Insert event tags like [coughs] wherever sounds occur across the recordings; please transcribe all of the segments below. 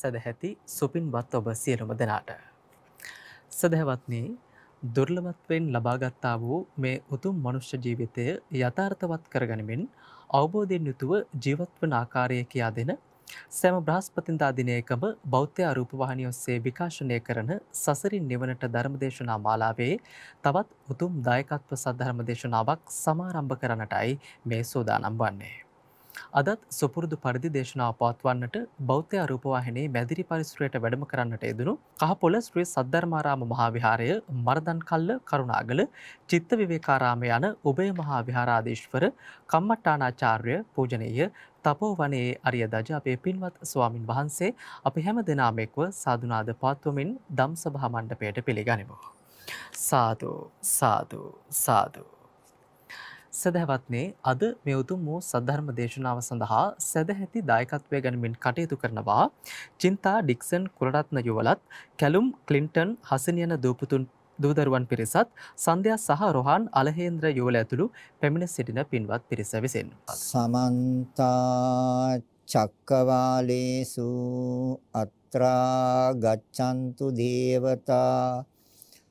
සැදැහැති සුපින් බත් ඔබ සියලුම දෙනාට. සදහැවත්න්නේ දුර්ලමත්වෙන් ලබාගත්තා වූ මේ උතුම් මනුෂ්‍ය ජීවිතය යථාර්ථවත් කරගනිමින් අවබෝධයෙන් යුතුව ජීවත්වන ආකාරය කියා දෙන සෑම බ්‍රහස්පතින්දා දිනයකම බෞද්ධ අරූප වාහිනිය ඔස්සේ විකාශනය කරන සසරින් නිවනට ධර්මදේශනා මාලාවේ තවත් උතුම් දායකත්ව සද්ධර්ම දේශනාවක් සමාරම්භ කරන්නටයි මේ සෝදානම් වන්නේ. අදත් සුපුරුදු පරිදි දේශනා පාත්වන්නට බෞද්ධ අරූපවාහිනේ මැදිරි පරිසරයට වැඩම කරන්නට යෙදුණු කහපොළ ශ්‍රී සද්ධර්මාරාම මහා විහාරය මරදන්කල්ල කරුණාගල චිත්ත විවේකාරාම යන උබේ මහා විහාරාධීශවර කම්මට්ටානාචාර්ය පූජනීය තපෝවනයේ අරිය දජ අපේ පින්වත් ස්වාමින් වහන්සේ අපි හැම දෙනාම එක්ව සාදුනාද පාත්වමින් දම් සභා මණ්ඩපයට පිළිගනිමු. සාදු සාදු සාදු සදහවත්නේ අද මෙවතුම් වූ සද්ධර්ම දේශනාව සඳහා සැදැහැති දායකත්වය ගැනමින් කටයුතු කරනවා චින්තා ඩික්සන් කුලටත්න යුවලත් කැලුම් කලින්ටන් හසනියන දූපතුන් දූදරුවන් පිරිසත් සන්ධයා සහ රොහන් අලහේන්ද්‍ර යෝල ඇතුළු පැමිණ සිටින පින්වත් පිරිස විසින්. සමන්තා චක්කවාලේසු අත්‍රා ගච්ඡන්තු දේවතා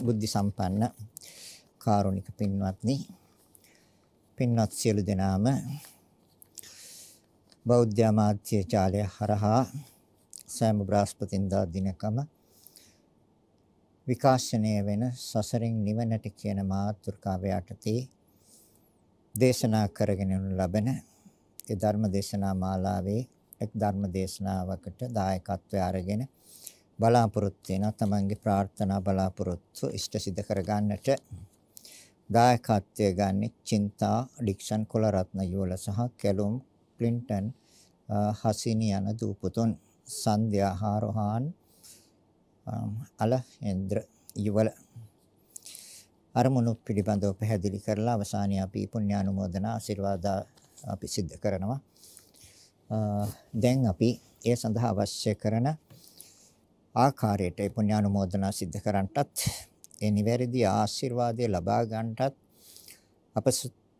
බුද්ධ සම්පන්න කාරුණික පින්වත්නි පින්වත් සියලු දෙනාම බෞද්ධ ආමාත්‍ය චාලය හරහා සෑම බ්‍රහස්පතින්දා දිනකම විකාශනය වෙන සසරින් නිවනට කියන මාතෘකාව යටතේ දේශනා කරගෙන ලබන ඒ ධර්ම දේශනා මාලාවේ එක් ධර්ම දේශනාවකට දායකත්වය අරගෙන බලාපොරොත්තු වෙනවා තමන්ගේ ප්‍රාර්ථනා බලාපොරොත්තු ඉෂ්ට සිද්ධ කරගන්නට දායකත්වය ගන්න චින්තා ඩික්ෂන් කොලරත්න යෝල සහ කැලුම් ක්ලින්ටන් හසිනි යන දූපතුන් සන්ධ්‍යා හාරෝහාන් අලහෙන්ද්‍ර යුවල අරමුණු පිළිබඳව පැහැදිලි කරලා අවසානයේ අපි පුණ්‍යානුමෝදන ආශිර්වාද අපි සිද්ධ කරනවා. දැන් අපි ඒ සඳහා අවශ්‍ය කරන ආකාරයට ඒ පුණ්‍යානුමෝදනා සිද්ධ කරන්නටත් ඒ නිවැරදි ආශිර්වාදය ලබා ගන්නටත් අප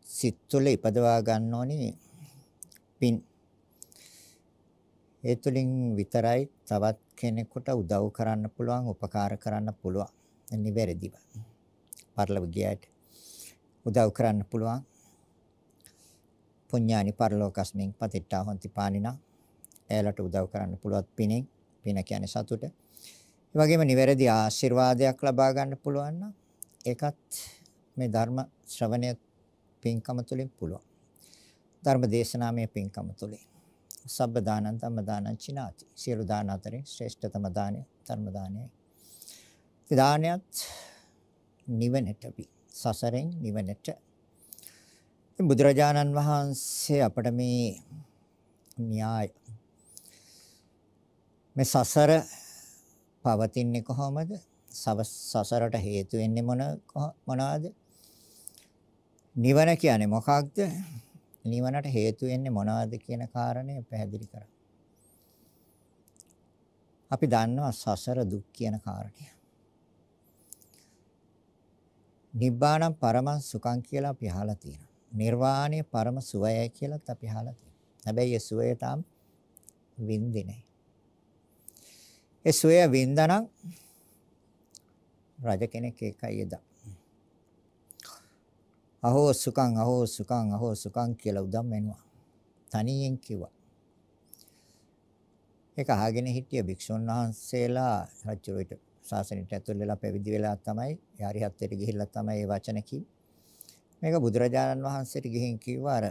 සිත් තුළ ඉපදවා ගන්න ඕනි පින් ඒ තුලින් විතරයි තවත් කෙනෙකුට උදව් කරන්න පුළුවන් උපකාර කරන්න පුළුවන් නිවැරදිව පරලොව ගියට උදව් කරන්න පුළුවන් පුඤ්ඤානි පරලෝකස්මින් පතිට්ඨා හොන්ති පානිනා එයාලට උදව් කරන්න පුළුවත් පිනෙන් පින කියන්නේ සතුට ඒ වගේම නිවැරදි ආශිර්වාදයක් ලබා ගන්න පුළුවන් නම් ඒකත් මේ ධර්ම ශ්‍රවණය පින්කම තුලින් පුළුවන්. ධර්ම දේශනාමය පින්කම තුලින්. සබ්බ දානං ධම්ම දානං චිනාති. සියලු දාන අතරින් ශ්‍රේෂ්ඨතම දානය ධර්ම දානයයි. ඒ දානයත් නිවනට වි. සසරෙන් නිවනට. බුදුරජාණන් වහන්සේ අපට මේ න්‍යාය මේ සසර පවතින්නේ කොහොමද? සසරට හේතු වෙන්නේ මොන මොනවාද? නිවන කියන්නේ මොකක්ද? නිවනට හේතු වෙන්නේ මොනවාද කියන කාරණය පැහැදිලි කරා. අපි දන්නවා සසර දුක් කියන කාරණය. නිබ්බාණං පරමං සුඛං කියලා අපි අහලා තියෙනවා. නිර්වාණය පරම සුවයයි කියලාත් අපි අහලා තියෙනවා. හැබැයි ඒ සුවය තාම වින්දිනේ. ඒ සුවය වින්දනම් රජ කෙනෙක් ඒකයි එදා. අහෝ සුකං අහෝ සුකං අහෝ සුකං කියලා උදම් වෙනවා. තනියෙන් කිව්වා. ඒක අහගෙන හිටිය භික්ෂුන් වහන්සේලා රජුට ශාසනයට ඇතුල් වෙලා පැවිදි වෙලා තමයි යරිහත්ත්වයට ගිහිල්ලා තමයි මේ වචන කිව්වේ. මේක බුදුරජාණන් වහන්සේට ගිහින් කිව්වා අර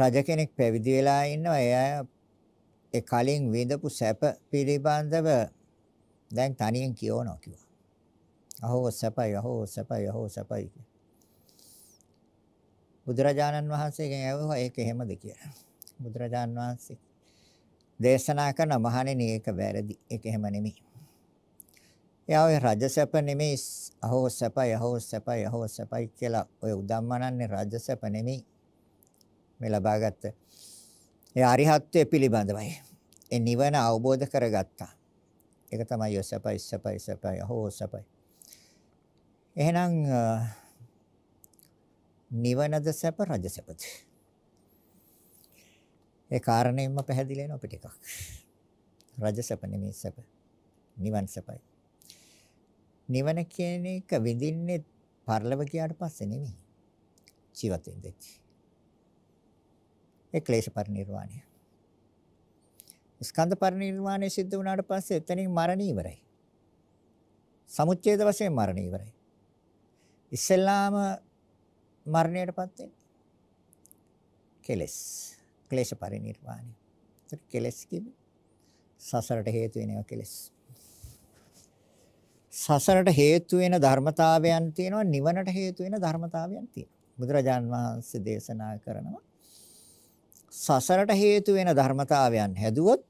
රජ කෙනෙක් පැවිදි වෙලා ඉන්නවා එයා ඒ කලින් විඳපු සැප පිළිබඳව දැන් තනියෙන් කියවනවා කිව්වා. අහෝ සැපයි අහෝ සැපයි අහෝ සැපයි. බුදුරජාණන් වහන්සේගෙන් ඇහුවා ඒක එහෙමද කියලා. බුදුරජාණන් වහන්සේ දේශනා කරන මහණෙනි ඒක වැරදි. ඒක එහෙම නෙමෙයි. එයා ඔය රජ සැප නෙමෙයි අහෝ සැපයි අහෝ සැපයි අහෝ සැපයි කියලා ඔය උදම්මනන්නේ රජ සැප නෙමෙයි. මේ ලබාගත්තු ඒ අරිහත්ත්වය පිළිබඳවයි. ඒ නිවන අවබෝධ කරගත්තා. ඒක තමයි යොසපයි සපයි සපයි හෝ සපයි. එහෙනම් නිවනද සැප රජ සැපද? ඒ කාරණේම පැහැදිලි වෙනවා අපිට එකක්. රජ සැප නෙමෙයි සැප. නිවන් සැපයි. නිවන කියන එක විඳින්නේ පරලව ගියාට පස්සේ නෙමෙයි. ජීවත් වෙද්දී. ඒ ක්ලේශ පරිණිරවාණය. ස්කන්ධ පරිණිරවාණය සිද්ධ වුණාට පස්සේ එතනින් මරණ ඉවරයි. සමුච්ඡේද වශයෙන් මරණ ඉවරයි. ඉස්සෙල්ලාම මරණයටපත් වෙන්නේ කෙලස්. ක්ලේශ පරිණිරවාණය. ඒත් කෙලස් කියන්නේ සසරට හේතු වෙන ඒවා කෙලස්. සසරට හේතු වෙන ධර්මතාවයන් තියෙනවා නිවනට හේතු වෙන ධර්මතාවයන් තියෙනවා. බුදුරජාන් වහන්සේ දේශනා කරනවා සසරට හේතු වෙන ධර්මතාවයන් හැදුවොත්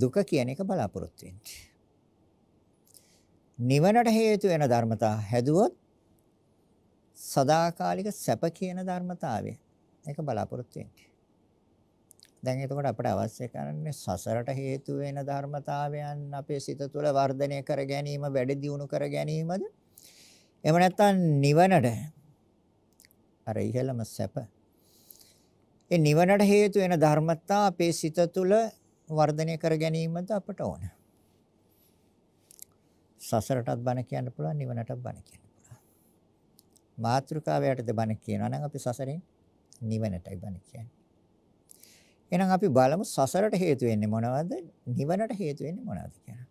දුක කියන එක බලාපොරොත්තු වෙන්නේ. නිවනට හේතු වෙන ධර්මතා හැදුවොත් සදාකාලික සැප කියන ධර්මතාවය ඒක බලාපොරොත්තු වෙන්නේ. දැන් එතකොට අපිට අවශ්‍ය කරන්නේ සසරට හේතු වෙන ධර්මතාවයන් අපේ සිත තුළ වර්ධනය කර ගැනීම, වැඩි දියුණු කර ගැනීමද? එහෙම නැත්නම් නිවනට අර ඉහළම සැප ඒ නිවනට හේතු වෙන ධර්මතා අපේ සිත තුළ වර්ධනය කර ගැනීමද අපට ඕන. සසරටත් බණ කියන්න පුළුවන් නිවනටත් බණ කියන්න පුළුවන්. මාත්‍රිකාවයටද බණ කියනවා නම් අපි සසරෙන් නිවනටයි බණ කියන්නේ. එහෙනම් අපි බලමු සසරට හේතු වෙන්නේ මොනවද? නිවනට හේතු වෙන්නේ මොනවද කියලා.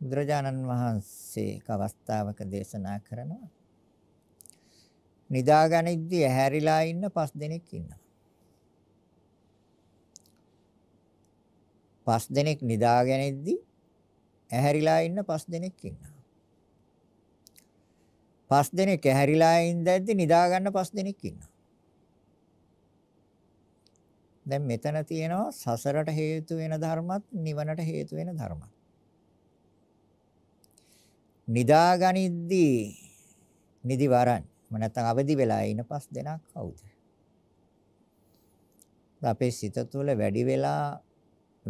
බුදුරජාණන් වහන්සේ කවස්තාවක දේශනා කරනවා නිදාගනිද්දී ඇහැරිලා ඉන්න පස් දෙනෙක් ඉන්නවා. පස් දෙනෙක් නිදාගනිද්දී ඇහැරිලා ඉන්න පස් දෙනෙක් ඉන්නවා. පස් දෙනෙක් ඇහැරිලා ඉඳද්දී නිදාගන්න පස් දෙනෙක් ඉන්නවා. දැන් මෙතන තියෙනවා සසරට හේතු වෙන ධර්මත් නිවනට හේතු වෙන ධර්මත්. නිදාගනිද්දී නිදි වරන් එහෙම නැත්නම් අවදි වෙලා ඉන පස් දෙනා කවුද? අපේ සිත තුළ වැඩි වෙලා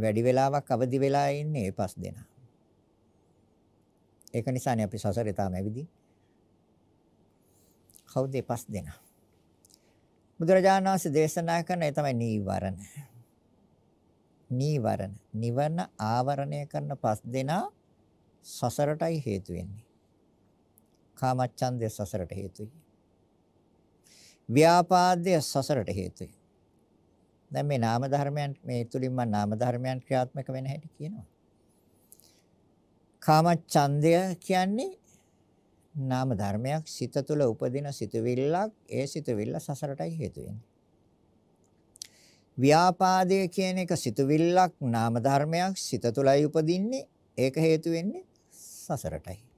වැඩි වෙලාවක් අවදි වෙලා ඉන්නේ ඒ පස් දෙනා. ඒක නිසානේ අපි සසරේ තාම ඇවිදින්. කවුද ඒ පස් දෙනා? බුදුරජාණන් වහන්සේ දේශනා කරන ඒ තමයි නීවරණ. නීවරණ නිවන ආවරණය කරන පස් දෙනා සසරටයි හේතු වෙන්නේ. කාමච්ඡන්දය සසරට හේතුයි. ව්‍යාපාදයේ සසරට හේතුයි. දැන් මේ නාම ධර්මයන් මේ තුලින් මම නාම ධර්මයන් ක්‍රියාත්මක වෙන හැටි කියනවා. කාම ඡන්දය කියන්නේ නාම ධර්මයක් සිත තුළ උපදින සිතවිල්ලක් ඒ සිතවිල්ල සසරටයි හේතු වෙන්නේ. ව්‍යාපාදය කියන එක සිතවිල්ලක් නාම ධර්මයක් සිත තුළයි උපදින්නේ ඒක හේතු වෙන්නේ සසරටයි.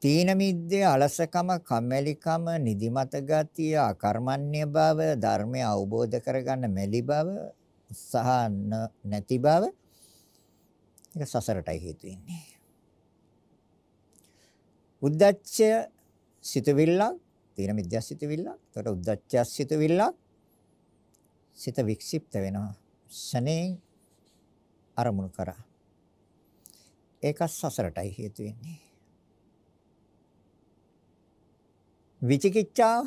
තීන මිද්දේ අලසකම කම්මැලිකම නිදිමත ගතිය අකර්මණ්‍ය බව ධර්මය අවබෝධ කරගන්න මැලි බව උත්සාහ නැති බව ඒක සසරටයි හේතු වෙන්නේ උද්දච්චය සිතවිල්ලක් තීන මිද්‍යා සිතවිල්ලක් එතකොට උද්දච්චය සිතවිල්ලක් සිත වික්ෂිප්ත වෙනවා ශනේ අරමුණු කරා ඒක සසරටයි හේතු වෙන්නේ විචිකිච්ඡාව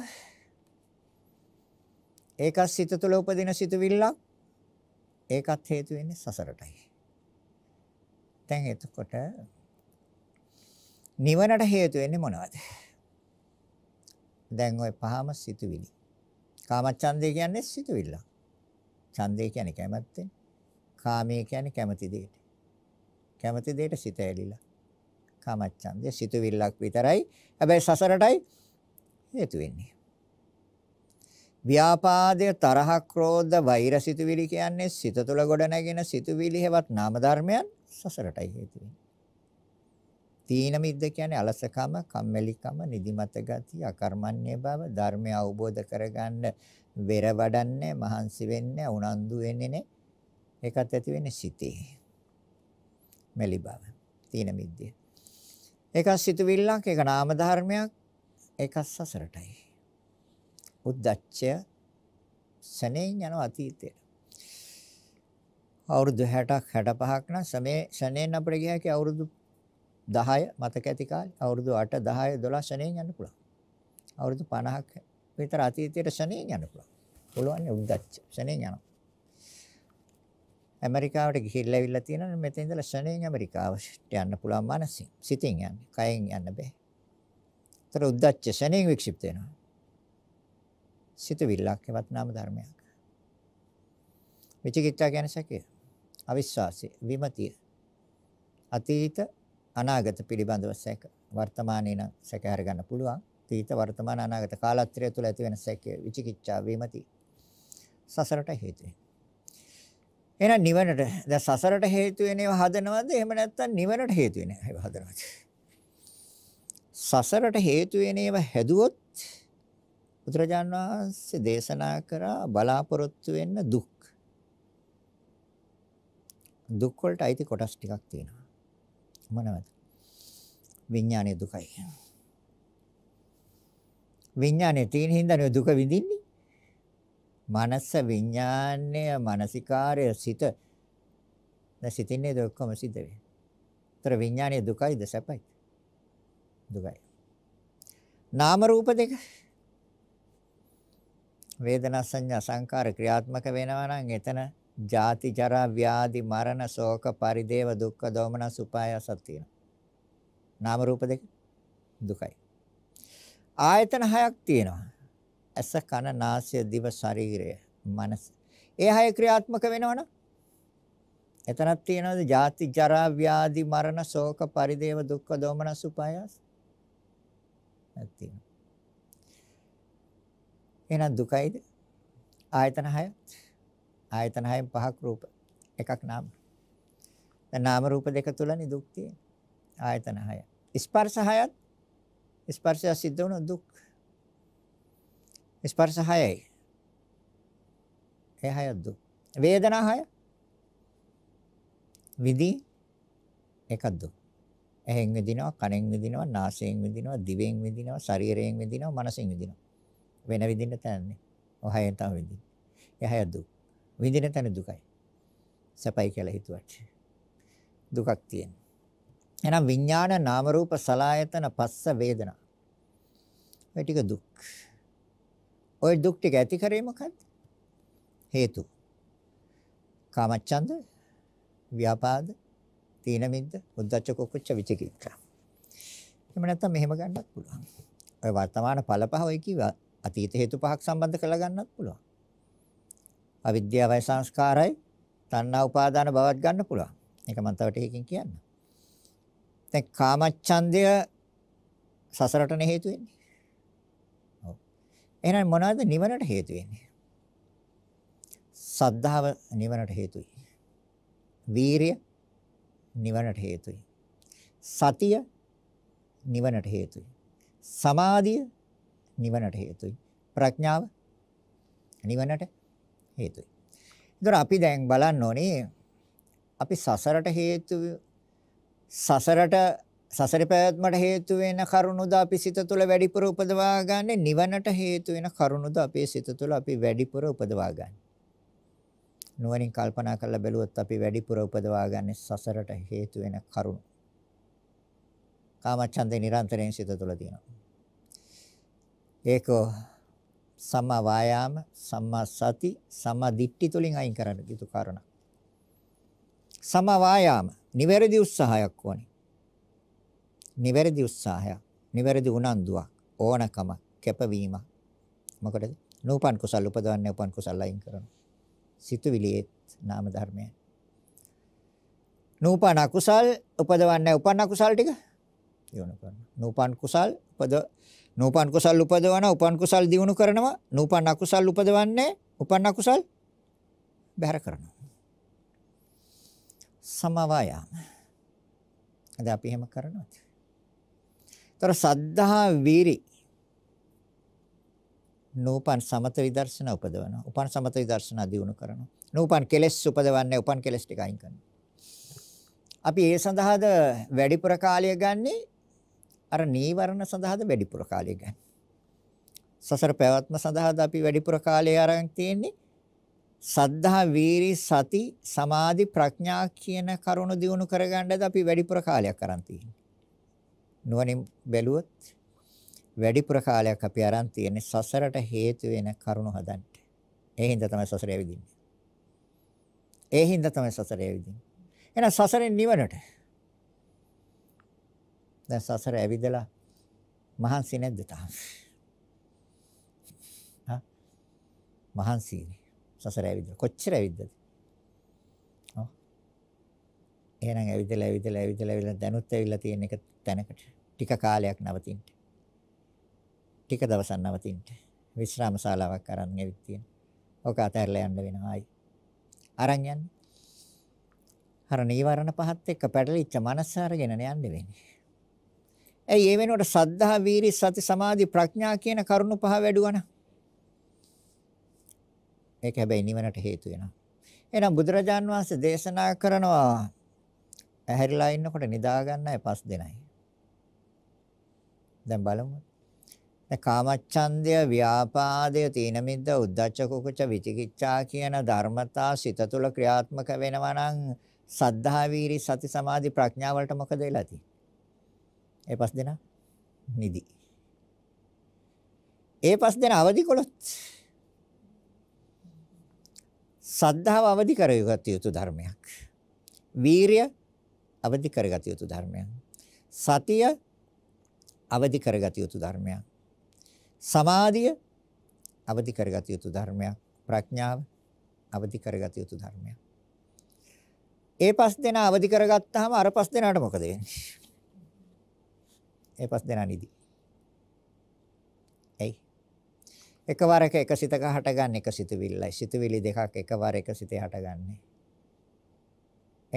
ඒකත් සිත තුළ උපදින සිතුවිල්ලක් ඒකත් හේතු වෙන්නේ සසරටයි. දැන් එතකොට නිවනට හේතු වෙන්නේ මොනවද? දැන් ওই පහම සිතුවිලි. කාමච්ඡන්දය කියන්නේ සිතුවිල්ල. ඡන්දය කියන්නේ කැමැත්තෙන්. කාමය කියන්නේ කැමැති දෙයට. කැමැති දෙයට සිත ඇලිලා. කාමච්ඡන්දය සිතුවිල්ලක් විතරයි. හැබැයි සසරටයි හේතු වෙන්නේ. ව්‍යාපාදයේ තරහ, ක්‍රෝධ, වෛර සිතුවිලි කියන්නේ සිත තුළ ගොඩනැගෙන සිතුවිලි හැවත් නාම ධර්මයන් සසරටයි හේතු වෙන්නේ. තීන මිද්ද කියන්නේ අලසකම, කම්මැලිකම, නිදිමත ගතිය, අකර්මණ්‍ය බව, ධර්මය අවබෝධ කරගන්න වෙර වඩන්නේ, මහන්සි වෙන්නේ, උනන්දු වෙන්නේ නේ. ඒකත් ඇති වෙන්නේ සිතේ. මෙලි බව. තීන මිද්ද. ඒක සිතුවිල්ලක්, ඒක නාම ධර්මයක්. ඒකත් සසරටයි. උද්දච්චය සනේන් යන අතීතයට. අවුරුදු 60ක් 65ක් නම් සමේ සනේන් අපිට ගියා කිය අවුරුදු 10 මතක ඇති කාලේ අවුරුදු 8 10 12 සනේන් යන්න පුළුවන්. අවුරුදු 50ක් විතර අතීතයට සනේන් යන්න පුළුවන්. පුළුවන් උද්දච්ච සනේන් යනවා. ඇමරිකාවට ගිහිල්ලා ඇවිල්ලා තියෙනවා මෙතන ඉඳලා සනේන් ඇමරිකාවට යන්න පුළුවන් මානසින්. සිතින් යන්නේ. කයෙන් යන්න බෑ. ඒතර උද්දච්ච ශණයෙන් වික්ෂිප්ත වෙනවා. සිතවිල්ලක් එවත් නාම ධර්මයක්. විචිකිච්ඡා කියන්නේ සැකය. අවිශ්වාසය, විමතිය. අතීත අනාගත පිළිබඳව සැක. වර්තමානයේ නම් සැක හරගන්න පුළුවන්. අතීත වර්තමාන අනාගත කාලත්‍රය තුළ ඇති වෙන සැකය, විචිකිච්ඡා, විමතිය. සසරට හේතු වෙනවා. එහෙනම් නිවනට දැන් සසරට හේතු වෙන ඒවා හදනවද එහෙම නැත්නම් නිවනට හේතු වෙන ඒවා හදනවද සසරට හේතු වෙන ඒවා හැදුවොත් බුදුරජාන් වහන්සේ දේශනා කරා බලාපොරොත්තු වෙන්න දුක්. දුක් වලට අයිති කොටස් ටිකක් තියෙනවා. මොනවද? විඥානයේ දුකයි. විඥානයේ තියෙන හින්දා නේ දුක විඳින්නේ. මනස විඥානය, මානසිකාරය, සිත දැන් සිතින්නේ ඔක්කොම සිද්ධ වෙන්නේ. ඒතර විඥානයේ දුකයිද සැපයිද? දුකයි. නාම රූප දෙක වේදනා සංඥා සංකාර ක්‍රියාත්මක වෙනවා නම් එතන ජාති ජරා ව්‍යාධි මරණ ශෝක පරිදේව දුක්ඛ දෝමන සුපායසක් තියෙනවා. නාම රූප දෙක දුකයි. ආයතන හයක් තියෙනවා. ඇස කන නාසය දිව ශරීරය මනස. ඒ හය ක්‍රියාත්මක වෙනවනම් එතනක් තියෙනවද ජාති ජරා ව්‍යාධි මරණ ශෝක පරිදේව දුක්ඛ දෝමන සුපායස? තියෙනවා. එහෙනම් දුකයිද? ආයතන 6ත් ආයතන 6න් පහක් රූප එකක් නාම. දැන් නාම රූප දෙක තුලනේ දුක් තියෙන්නේ. ආයතන 6. ස්පර්ශ 6ත් ස්පර්ශය සිද්ධ වුණ දුක්. ස්පර්ශ 6යි. ඒ 6 දුක්. වේදනා 6 විදි එකක් දුක්. ඇහෙන් විඳිනවා, කනෙන් විඳිනවා, නාසයෙන් විඳිනවා, දිවෙන් විඳිනවා, ශරීරයෙන් විඳිනවා, මනසෙන් විඳිනවා. වෙන විඳින්න තැනනේ. ඔහයෙන් තමයි විඳින්නේ. එහය දුක්. විඳින තැන දුකයි. සැපයි කියලා හිතුවට. දුකක් තියෙනවා. එහෙනම් විඥාන නාම රූප සලායතන පස්ස වේදනා. ඔය ටික දුක්. ඔය දුක් ටික ඇති කරේ මොකද්ද? හේතු. කාමච්ඡන්ද, ව්‍යාපාද, තීන මිද්ද, උද්ධච්ච කුච්ච විචිකිච්ඡා. එහෙම නැත්නම් මෙහෙම ගන්නත් පුළුවන්. ඔය වර්තමාන ඵල පහ ඔය කිව්වා අතීත හේතු පහක් සම්බන්ධ කරලා ගන්නත් පුළුවන්. අවිද්‍යාවයි සංස්කාරයි තණ්හා උපාදාන බවත් ගන්න පුළුවන්. ඒක මම තව ටිකකින් කියන්න. දැන් කාමච්ඡන්දය සසරටන හේතු වෙන්නේ. ඔව්. එහෙනම් මොනවද නිවනට හේතු වෙන්නේ? සද්ධාව නිවනට හේතුයි. වීරිය නිවනට හේතුයි. සතිය නිවනට හේතුයි. සමාධිය නිවනට හේතුයි. ප්‍රඥාව නිවනට හේතුයි. ඒතර අපි දැන් බලන්න ඕනේ අපි සසරට හේතු සසරට සසර පැවැත්මට හේතු වෙන කරුණුද අපි සිත තුළ වැඩිපුර උපදවා ගන්න නිවනට හේතු වෙන කරුණුද අපේ සිත තුළ අපි වැඩිපුර උපදවා ගන්න. නුවණින් කල්පනා කරලා බැලුවොත් අපි වැඩිපුර උපදවා ගන්න සසරට හේතු වෙන කරුණු. කාමච්ඡන්දේ නිරන්තරයෙන් සිත තුළ තියෙනවා. ඒක සම්මා වායාම, සම්මා සති, සම්මා දිට්ඨි තුලින් අයින් කරන්න යුතු කාරණා. සම්මා වායාම නිවැරදි උත්සාහයක් ඕනේ. නිවැරදි උත්සාහයක්, නිවැරදි උනන්දුවක්, ඕනකමක්, කැපවීමක්. මොකටද? නූපන් කුසල් උපදවන්නේ උපන් කුසල් අයින් කරනවා. සිතුවිලියෙත් නාම ධර්මයන්. නූපන් අකුසල් උපදවන්නේ උපන් අකුසල් ටික දිනු කරනවා. නූපන් කුසල් උපද නූපන් කුසල් උපදවන උපන් කුසල් දිනු කරනවා. නූපන් අකුසල් උපදවන්නේ උපන් අකුසල් බැහැර කරනවා. සමවායාම. අද අපි එහෙම කරනවාද? ତර සද්ධා වීරි නූපන් සමත විදර්ශනා උපදවනවා. උපන් සමත විදර්ශනා දියුණු කරනවා. නූපන් කෙලෙස් උපදවන්නේ උපන් කෙලෙස් ටික අයින් කරනවා. අපි ඒ සඳහාද වැඩිපුර කාලය ගන්නෙ අර නීවරණ සඳහාද වැඩිපුර කාලය ගන්න. සසර පැවැත්ම සඳහාද අපි වැඩිපුර කාලය අරන් තියෙන්නේ සද්ධා වීරි සති සමාධි ප්‍රඥා කියන කරුණු දියුණු කරගන්නද අපි වැඩිපුර කාලයක් අරන් තියෙන්නේ. නුවණින් බැලුවොත් වැඩිපුර කාලයක් අපි aran තියෙන්නේ සසරට හේතු වෙන කරුණු හදන්න. ඒ හින්දා තමයි සසරේ ඇවිදින්නේ. ඒ හින්දා තමයි සසරේ ඇවිදින්නේ. එහෙනම් සසරෙන් නිවනට. දැන් සසර ඇවිදලා මහන්සි නැද්ද තාම? හා? මහන්සිනේ. සසර ඇවිදලා කොච්චර ඇවිද්දද? එහෙනම් ඇවිදලා ඇවිදලා ඇවිදලා ඇවිදලා දැනුත් ඇවිල්ලා තියෙන එක තැනකට ටික කාලයක් නවතින්න. ටික දවසක් නවතින්න. විශ්‍රාම ශාලාවක් අරන් ඇවිත් තියෙනවා. ඔක අතහැරලා යන්න වෙනවා ආයි. අරන් යන්න. අර නීවරණ පහත් එක්ක පැටලිච්ච මනස අරගෙන යන්න වෙන්නේ. ඇයි ඒ වෙනකොට සද්ධා වීරි සති සමාධි ප්‍රඥා කියන කරුණු පහ වැඩුවනම් ඒක හැබැයි නිවනට හේතු වෙනවා. එහෙනම් බුදුරජාන් වහන්සේ දේශනා කරනවා ඇහැරිලා ඉන්නකොට නිදා ගන්න අය පස් දෙනයි. දැන් බලමු. දැන් කාමච්ඡන්දය, ව්‍යාපාදය, තීනමිද්ධ, උද්ධච්ච, කුකුච, විචිකිච්ඡා කියන ධර්මතා සිත තුළ ක්‍රියාත්මක වෙනවා නම් සද්ධා වීරි සති සමාධි ප්‍රඥා වලට මොකද වෙලා තියෙන්නේ? ඒ පස් දෙනා නිදි. ඒ පස් දෙනා අවදි කළොත් සද්ධාව අවදි කරගත යුතු ධර්මයක්. වීරය අවදි කරගත යුතු ධර්මයක්. සතිය අවදි කරගත යුතු ධර්මයක්. සමාධිය අවදි කරගත යුතු ධර්මයක්. ප්‍රඥාව අවදි කරගත යුතු ධර්මයක්. ඒ පස් දෙනා අවදි කරගත්තාම අර පස් දෙනාට මොකද වෙන්නේ? ඒ පස් දෙනා නිදි. එයි. එකවර එක එක සිතක හටගන්න එක සිතවිල්ලයි. සිතවිලි දෙකක් එකවර එක සිතේ හටගන්නේ.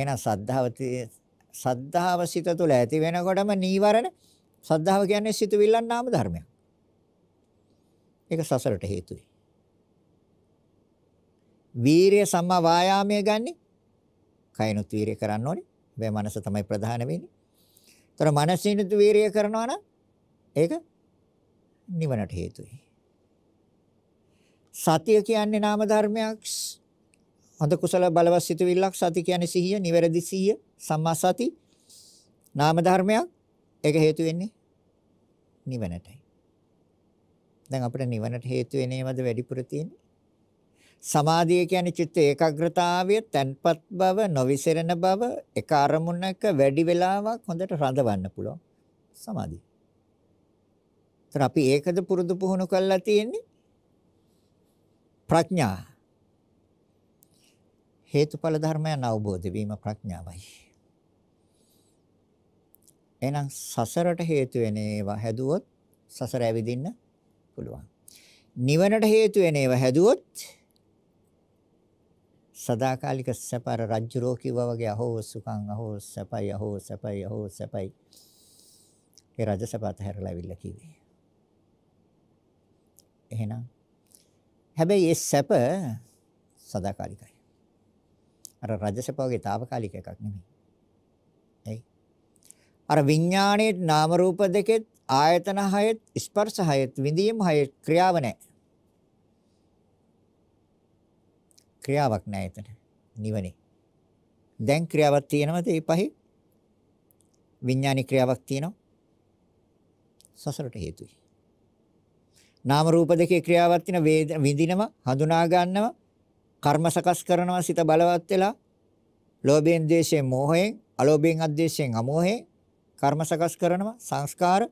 එහෙනම් සද්ධාව සද්ධාව සිත තුළ ඇති වෙනකොටම නීවරණ සද්ධාව කියන්නේ සිතවිල්ලන් නාම ධර්මයක්. ඒක සසරට හේතුයි. වීරිය සම්මා වායාමය ගන්නේ කයනුත් වීරිය කරන්න ඕනේ. මේ මනස තමයි ප්‍රධාන වෙන්නේ. ඒතර මනසිනුත් වීරිය කරනවා නම් ඒක නිවනට හේතුයි. සතිය කියන්නේ නාම ධර්මයක්. හොඳ කුසල බලවත් සිතුවිල්ලක් සති කියන්නේ සිහිය, නිවැරදි සිහිය, සම්මා සති නාම ධර්මයක්. ඒක හේතු වෙන්නේ නිවනටයි. දැන් අපිට නිවනට හේතු වෙනේමද වැඩිපුර තියෙන්නේ? සමාධිය කියන්නේ චිත්ත ඒකාග්‍රතාවය, තන්පත් බව, නොවිසරණ බව, එක අරමුණක වැඩි වෙලාවක් හොඳට රඳවන්න පුළුවන් සමාධිය. ඒතර අපි ඒකද පුරුදු පුහුණු කරලා තියෙන්නේ? ප්‍රඥා. හේතුඵල ධර්මයන් අවබෝධ වීම ප්‍රඥාවයි. එහෙනම් සසරට හේතු වෙන ඒවා හැදුවොත් සසර ඇවිදින්න පුළුවන්. නිවනට හේතු වෙන ඒවා හැදුවොත් සදාකාලික සැපර රජ්ජුරෝ කිව්වා වගේ අහෝ සුඛං අහෝ සැපයි අහෝ සැපයි අහෝ සැපයි ඒ රජ සපත හැරලාවිල්ලා කිව්වේ එහෙනම් හැබැයි ඒ සැප සදාකාලිකයි අර රජ සැප වගේ తాවකාලික එකක් නෙමෙයි එයි අර විඥානයේ නාම රූප දෙකෙත් ආයතන හයත් ස්පර්ශ හයත් විඳීම් හයත් ක්‍රියාව නැහැ. ක්‍රියාවක් නැහැ එතන. නිවනේ. දැන් ක්‍රියාවක් තියෙනවද මේ පහේ? විඥානික ක්‍රියාවක් තියෙනවා. සසරට හේතුයි. නාම රූප දෙකේ ක්‍රියාවක් තියෙන විඳිනව, හඳුනා ගන්නව, කර්ම සකස් කරනවා සිත බලවත් වෙලා. ලෝභයෙන්, ද්වේෂයෙන්, මෝහයෙන්, අලෝභයෙන්, අද්වේෂයෙන්, අමෝහයෙන් කර්ම සකස් කරනවා සංස්කාර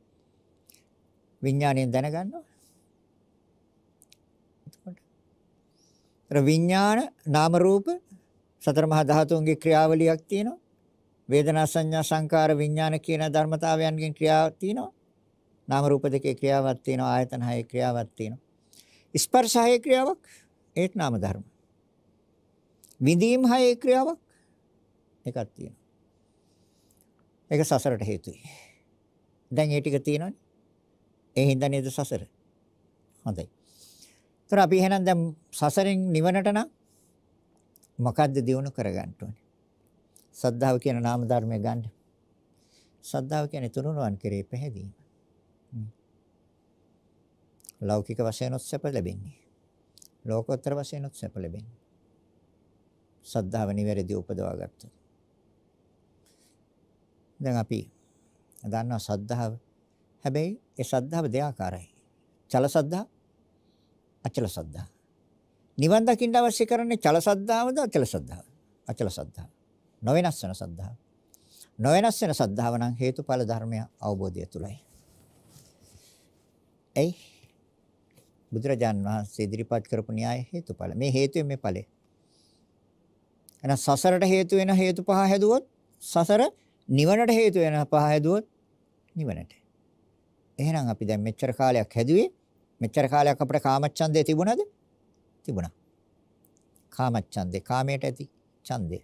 විඥාණයෙන් දැනගන්නවා. එතකොට විඥාන නාම රූප සතර මහා ධාතුන්ගේ ක්‍රියාවලියක් තියෙනවා. වේදනා සංඥා සංකාර විඥාන කියන ධර්මතාවයන්ගෙන් ක්‍රියාවක් තියෙනවා. නාම රූප දෙකේ ක්‍රියාවක් තියෙනවා. ආයතන හයේ ක්‍රියාවක් තියෙනවා. ස්පර්ශ හයේ ක්‍රියාවක් ඒත් නාම ධර්ම. විඳීම් හයේ ක්‍රියාවක් එකක් තියෙනවා. ඒක සසරට හේතුයි. දැන් ඒ ටික තියෙනවනේ. ඒ හින්දා නේද සසර. හොඳයි. ඒතර අපි එහෙනම් දැන් සසරෙන් නිවනට නම් මොකද්ද දියුණු කරගන්න ඕනේ? සද්ධාව කියන නාම ධර්මය ගන්න. සද්ධාව කියන්නේ තුනුරුවන් කෙරේ පැහැදීම. ලෞකික වශයෙන් උත්සප ලැබෙන්නේ. ලෝකෝත්තර වශයෙන් උත්සප ලැබෙන්නේ. සද්ධාව නිවැරදි උපදවා ගන්න. දැන් අපි දන්නවා සද්ධාව හැබැයි ඒ ශ්‍රද්ධාව දෙආකාරයි. චල ශ්‍රද්ධා, අචල ශ්‍රද්ධා. නිවන් දකින්න අවශ්‍ය කරන්නේ චල ශ්‍රද්ධාවද අචල ශ්‍රද්ධාවද? අචල ශ්‍රද්ධාව. නොවෙනස් වෙන ශ්‍රද්ධාව. නොවෙනස් වෙන ශ්‍රද්ධාව නම් හේතුඵල ධර්මය අවබෝධය තුලයි. එයි බුදුරජාන් වහන්සේ ඉදිරිපත් කරපු න්‍යාය හේතුඵල. මේ හේතුය මේ ඵලය. එන සසරට හේතු වෙන හේතු පහ හැදුවොත් සසර නිවනට හේතු වෙන පහ හැදුවොත් නිවනට. එහෙනම් අපි දැන් මෙච්චර කාලයක් හැදුවේ මෙච්චර කාලයක් අපිට කාමච්ඡන්දේ තිබුණාද? තිබුණා. කාමච්ඡන්දේ කාමයට ඇති ඡන්දේ.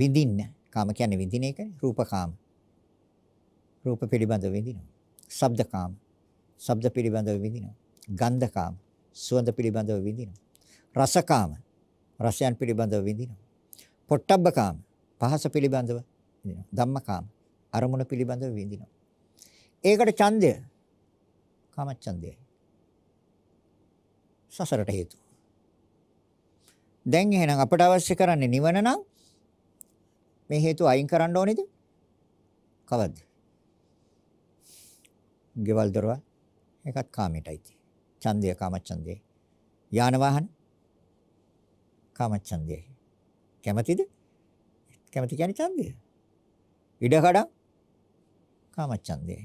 විඳින්න. කාම කියන්නේ විඳින එක රූපකාම. රූප පිළිබඳව විඳිනවා. ශබ්දකාම. ශබ්ද පිළිබඳව විඳිනවා. ගන්ධකාම. සුවඳ පිළිබඳව විඳිනවා. රසකාම. රසයන් පිළිබඳව විඳිනවා. පොට්ටබ්බකාම. පහස පිළිබඳව විඳිනවා. ධම්මකාම. අරමුණ පිළිබඳව විඳිනවා. ඒකට ඡන්දය කාමච්ඡන්දයයි. සසරට හේතුව. දැන් එහෙනම් අපට අවශ්‍ය කරන්නේ නිවන නම් මේ හේතු අයින් කරන්න ඕනේද? කවද්ද? ගෙවල් දොරවල් එකත් කාමයටයි තියෙන්නේ. ඡන්දය කාමච්ඡන්දේ. යාන වාහන කාමච්ඡන්දේ. කැමතිද? කැමති කියන්නේ ඡන්දය. ඉඩ කඩ කාමච්ඡන්දේ.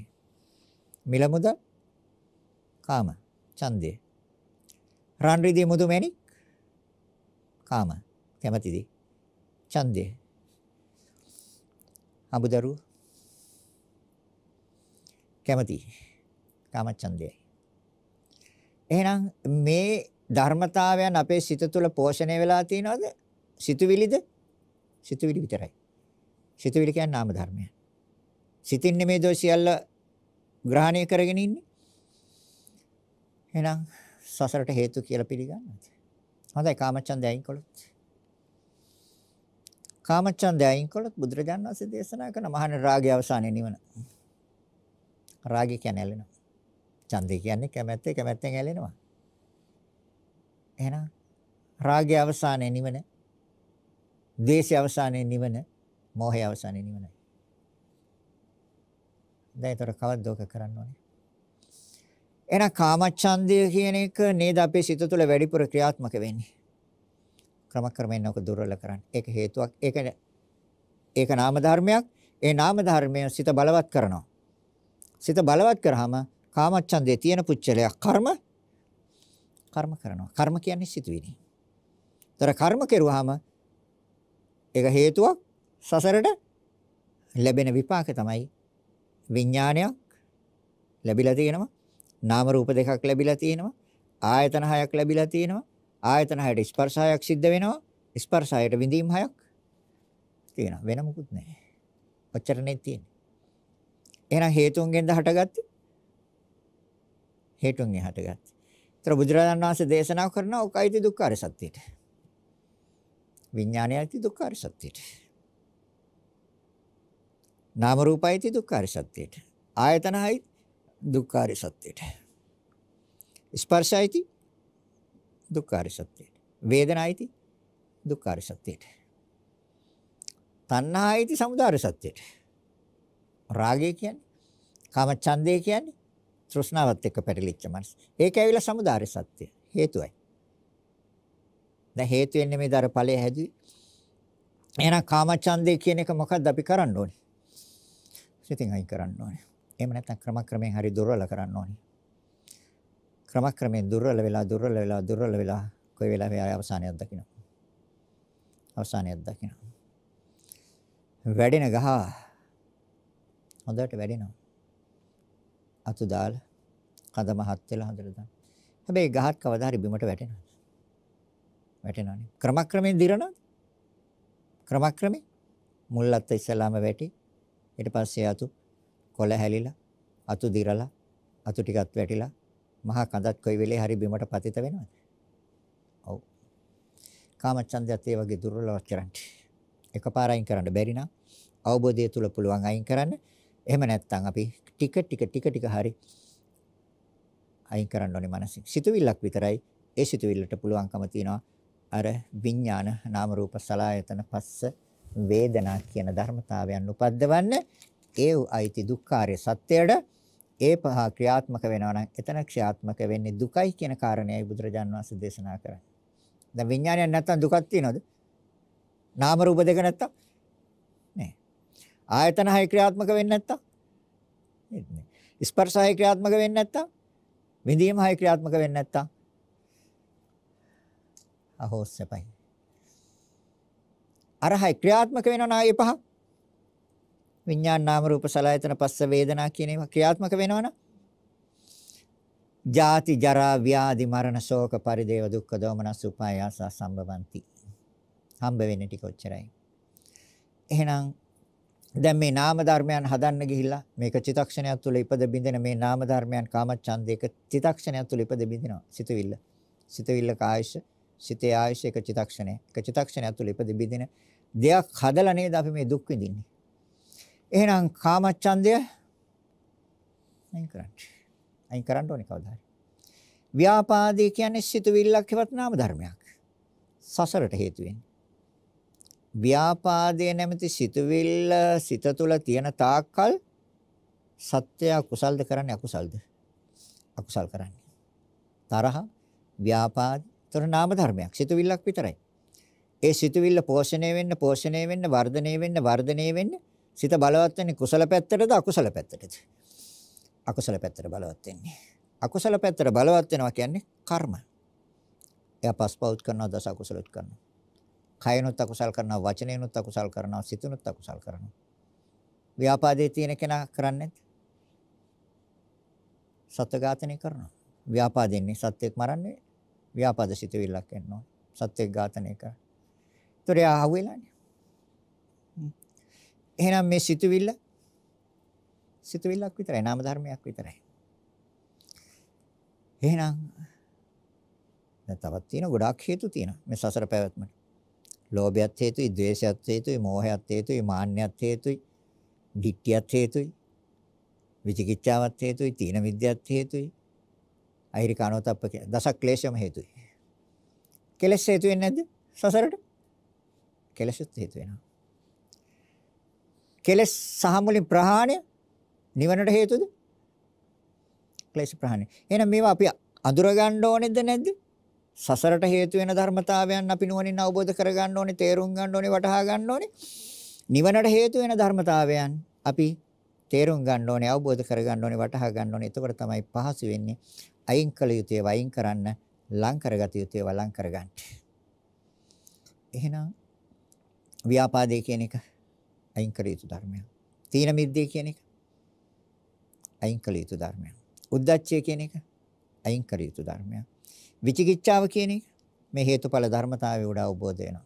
මිල මුදල් කාම ඡන්දය රන් රිදී මුදු මැණික් කාම කැමැතිදී ඡන්දය අබදරු කැමැති කාම ඡන්දයයි එහෙනම් මේ ධර්මතාවයන් අපේ සිත තුළ පෝෂණය වෙලා තියෙනවද සිතුවිලිද සිතුවිලි විතරයි සිතුවිලි කියන්නේ නාම ධර්මයන් සිතින් මේ දෝ සියල්ල ග්‍රහණය කරගෙන ඉන්නේ. එහෙනම් සසරට හේතු කියලා පිළිගන්නද? හොඳයි කාමච්ඡන්දය අයින් කළොත්. කාමච්ඡන්දය අයින් කළොත් බුදුරජාණන් වහන්සේ දේශනා කරන මහාන රාගය අවසානයේ නිවන. රාගය කියන්නේ ඇලෙනවා. ඡන්දය කියන්නේ කැමැත්ත, කැමැත්තෙන් ඇලෙනවා. එහෙනම් රාගය අවසානයේ නිවන, ද්වේෂය අවසානයේ නිවන, මෝහය අවසානයේ නිවනයි. දැන් ඒතර කවද්ද ඕක කරන්න ඕනේ? එහෙනම් කාමච්ඡන්දය කියන එක නේද අපේ සිත තුළ වැඩිපුර ක්‍රියාත්මක වෙන්නේ. ක්‍රමක්‍රමයෙන් ඔක දුර්වල කරන්න. ඒක හේතුවක්. ඒක ඒක නාම ධර්මයක්. ඒ නාම ධර්මය සිත බලවත් කරනවා. සිත බලවත් කරාම කාමච්ඡන්දේ තියෙන පුච්චලයක් කර්ම කර්ම කරනවා. කර්ම කියන්නේ සිතුවිලි. ඒතර කර්ම කෙරුවාම ඒක හේතුවක් සසරට ලැබෙන විපාක තමයි විඥානයක් ලැබිලා තියෙනවා. නාම රූප දෙකක් ලැබිලා තියෙනවා. ආයතන හයක් ලැබිලා තියෙනවා. ආයතන හයට ස්පර්ශ හයක් සිද්ධ වෙනවා. ස්පර්ශ හයට විඳීම් හයක් තියෙනවා. වෙන මොකුත් නැහැ. ඔච්චරනේ තියෙන්නේ. එහෙනම් හේතුන්ගෙන්ද හටගත්තේ? හේතුන්ගෙන් හටගත්තේ. ඒතර බුදුරජාණන් වහන්සේ දේශනා කරන ඔකයිති දුක්ඛාර සත්‍යයට. විඥානයයි දුක්ඛාර සත්‍යයට. නාම රූපයිති දුක්ඛාරි සත්‍යයට. ආයතනයි දුක්ඛාරි සත්‍යයට. ස්පර්ශයිති දුක්ඛාරි සත්‍යයට. වේදනයිති දුක්ඛාරි සත්‍යයට. තණ්හායිති සමුදාය සත්‍යයට. රාගය කියන්නේ කාම ඡන්දය කියන්නේ තෘෂ්ණාවත් එක්ක පැටලිච්ච මනස. ඒක ඇවිල්ලා සමුදාය සත්‍ය හේතුවයි. දැන් හේතු වෙන්නේ මේ දර ඵලයේ හැදුවේ. එහෙනම් කාම ඡන්දය කියන එක මොකක්ද අපි කරන්න ඕනේ? සිතින් අයින් කරන්න ඕනේ. එහෙම නැත්නම් ක්‍රමක්‍රමයෙන් හරි දුර්වල කරන්න ඕනේ. ක්‍රමක්‍රමයෙන් දුර්වල වෙලා දුර්වල වෙලා දුර්වල වෙලා කොයි වෙලාවෙ ආය අවසානයක් දකින්න. අවසානයක් දකින්න. වැඩෙන ගහ හොඳට වැඩෙනවා. අතු දාලා කඳ මහත් වෙලා හොඳට දාන්න. හැබැයි ගහක් කවදා හරි බිමට වැටෙනවා. වැටෙනවානේ. ක්‍රමක්‍රමයෙන් දිරනවා. ක්‍රමක්‍රමයෙන් මුල්ලත් ඉස්සලාම වැටි ඊට පස්සේ අතු කොළ හැලිලා අතු දිරලා අතු ටිකක් වැටිලා මහා කඳක් කොයි වෙලේ හරි බිමට පතිත වෙනවද? ඔව්. කාමචන්දයත් ඒ වගේ දුර්වලව කරන්න. එකපාර අයින් කරන්න බැරි නම් අවබෝධය තුල පුළුවන් අයින් කරන්න. එහෙම නැත්නම් අපි ටික ටික ටික ටික හරි අයින් කරන්න ඕනේ මනසින්. සිතුවිල්ලක් විතරයි ඒ සිතුවිල්ලට පුළුවන්කම තියනවා අර විඥාන නාම රූප සලායතන පස්ස වේදනා කියන ධර්මතාවයන් උපද්දවන්න ඒ අයිති දුක්ඛාරය සත්‍යයට ඒ පහ ක්‍රියාත්මක වෙනවා නම් එතන ක්‍රියාත්මක වෙන්නේ දුකයි කියන කාරණේයි බුදුරජාන් වහන්සේ දේශනා කරන්නේ. දැන් විඥානයක් නැත්තම් දුකක් තියනවද? නාම රූප දෙක නැත්තම් නෑ. ආයතන හය ක්‍රියාත්මක වෙන්නේ නැත්තම් නේද? ස්පර්ශ හය ක්‍රියාත්මක වෙන්නේ නැත්තම් විඳීම හය ක්‍රියාත්මක වෙන්නේ නැත්තම් අහෝස්සපයි. අරහයි ක්‍රියාත්මක වෙනවා ඒ පහ. විඥාන නාම රූප සලආයතන පස්ස වේදනා කියන ඒවා ක්‍රියාත්මක වෙනවනේ. ජාති ජරා ව්‍යාධි මරණ ශෝක පරිදේව දුක්ඛ දෝමනස් උපායාස සම්බවಂತಿ. හම්බ වෙන්නේ ටික ඔච්චරයි. එහෙනම් දැන් මේ නාම ධර්මයන් හදන්න ගිහිල්ලා මේක චිතක්ෂණයක් තුළ ඉපද බින්දෙන මේ නාම ධර්මයන් කාමච්ඡන්දයක චිතක්ෂණයක් තුළ ඉපද බින්දිනවා සිතවිල්ල සිතවිල්ල කායශ සිතේ ආයශ එක චිතක්ෂණය. එක චිතක්ෂණය ඇතුළේ ඉපද බිඳින දෙයක් හදලා නේද අපි මේ දුක් විඳින්නේ. එහෙනම් කාමච්ඡන්දය අයින් කරන්න. අයින් කරන්න ඕනේ කවදා හරි. ව්‍යාපාදේ කියන්නේ සිතවිල්ලක් හෙවත් නාම ධර්මයක්. සසරට හේතු වෙන්නේ. ව්‍යාපාදේ නැමැති සිතවිල්ල සිත තුළ තියෙන තාක්කල් සත්‍ය කුසල්ද කරන්නේ අකුසල්ද? අකුසල් කරන්නේ. තරහ, ව්‍යාපාද, ඒතර නාම ධර්මයක්. සිතුවිල්ලක් විතරයි. ඒ සිතුවිල්ල පෝෂණය වෙන්න, පෝෂණය වෙන්න, වර්ධනය වෙන්න, වර්ධනය වෙන්න සිත බලවත් වෙන්නේ කුසල පැත්තටද අකුසල පැත්තටද? අකුසල පැත්තට බලවත් වෙන්නේ. අකුසල පැත්තට බලවත් වෙනවා කියන්නේ කර්ම. එයා පස්පෞත් කරනවා දස අකුසලත් කරනවා. කයනොත් අකුසල් කරනවා, වචනේනොත් අකුසල් කරනවා, සිතනොත් අකුසල් කරනවා. ව්‍යාපාදයේ තියෙන කෙනා කරන්නේ සත්ත්ව ඝාතනය කරනවා. ව්‍යාපාදෙන්නේ සත්‍යයක් මරන්නේ ව්‍යාපාද සිතුවිල්ලක් එන්න ඕනේ. සත්‍යයක් ඝාතනය කරන්න. ඒතර එයා අහුවෙලානේ. එහෙනම් මේ සිතුවිල්ල සිතුවිල්ලක් විතරයි නාම ධර්මයක් විතරයි. එහෙනම් දැන් තවත් තියෙන ගොඩාක් හේතු තියෙනවා මේ සසර පැවැත්මට. ලෝභයත් හේතුයි, ද්වේෂයත් හේතුයි, මෝහයත් හේතුයි, මාන්නයත් හේතුයි, ditthiyat හේතුයි, විචිකිච්ඡාවත් හේතුයි, තීන විද්‍යාවත් හේතුයි, අහිරික අනෝතප්ප කියන දස ක්ලේශයම හේතුයි. කෙලෙස් හේතු වෙන්නේ නැද්ද? සසරට? කෙලෙසත් හේතු වෙනවා. කෙලෙස් සහ මුලින් ප්‍රහාණය නිවනට හේතුද? ක්ලේශ ප්‍රහාණය. එහෙනම් මේවා අපි අඳුර ගන්න ඕනේද නැද්ද? සසරට හේතු වෙන ධර්මතාවයන් අපි නුවණින් අවබෝධ කර ගන්න ඕනේ, තේරුම් ගන්න ඕනේ, වටහා ගන්න ඕනේ. නිවනට හේතු වෙන ධර්මතාවයන් අපි තේරුම් ගන්න ඕනේ, අවබෝධ කර ගන්න ඕනේ, වටහා ගන්න ඕනේ. එතකොට තමයි පහසු වෙන්නේ අයින් කළ යුතුය වයින් කරන්න ලං කරගත යුතුය වලං කරගන්න. එහෙනම් ව්‍යාපාදේ කියන එක අයින් කළ යුතු ධර්මයක්. තීන මිද්දේ කියන එක අයින් කළ යුතු ධර්මයක්. උද්දච්චය කියන එක අයින් කළ යුතු ධර්මයක්. විචිකිච්ඡාව කියන එක මේ හේතුඵල ධර්මතාවය උඩ අවබෝධ වෙනවා.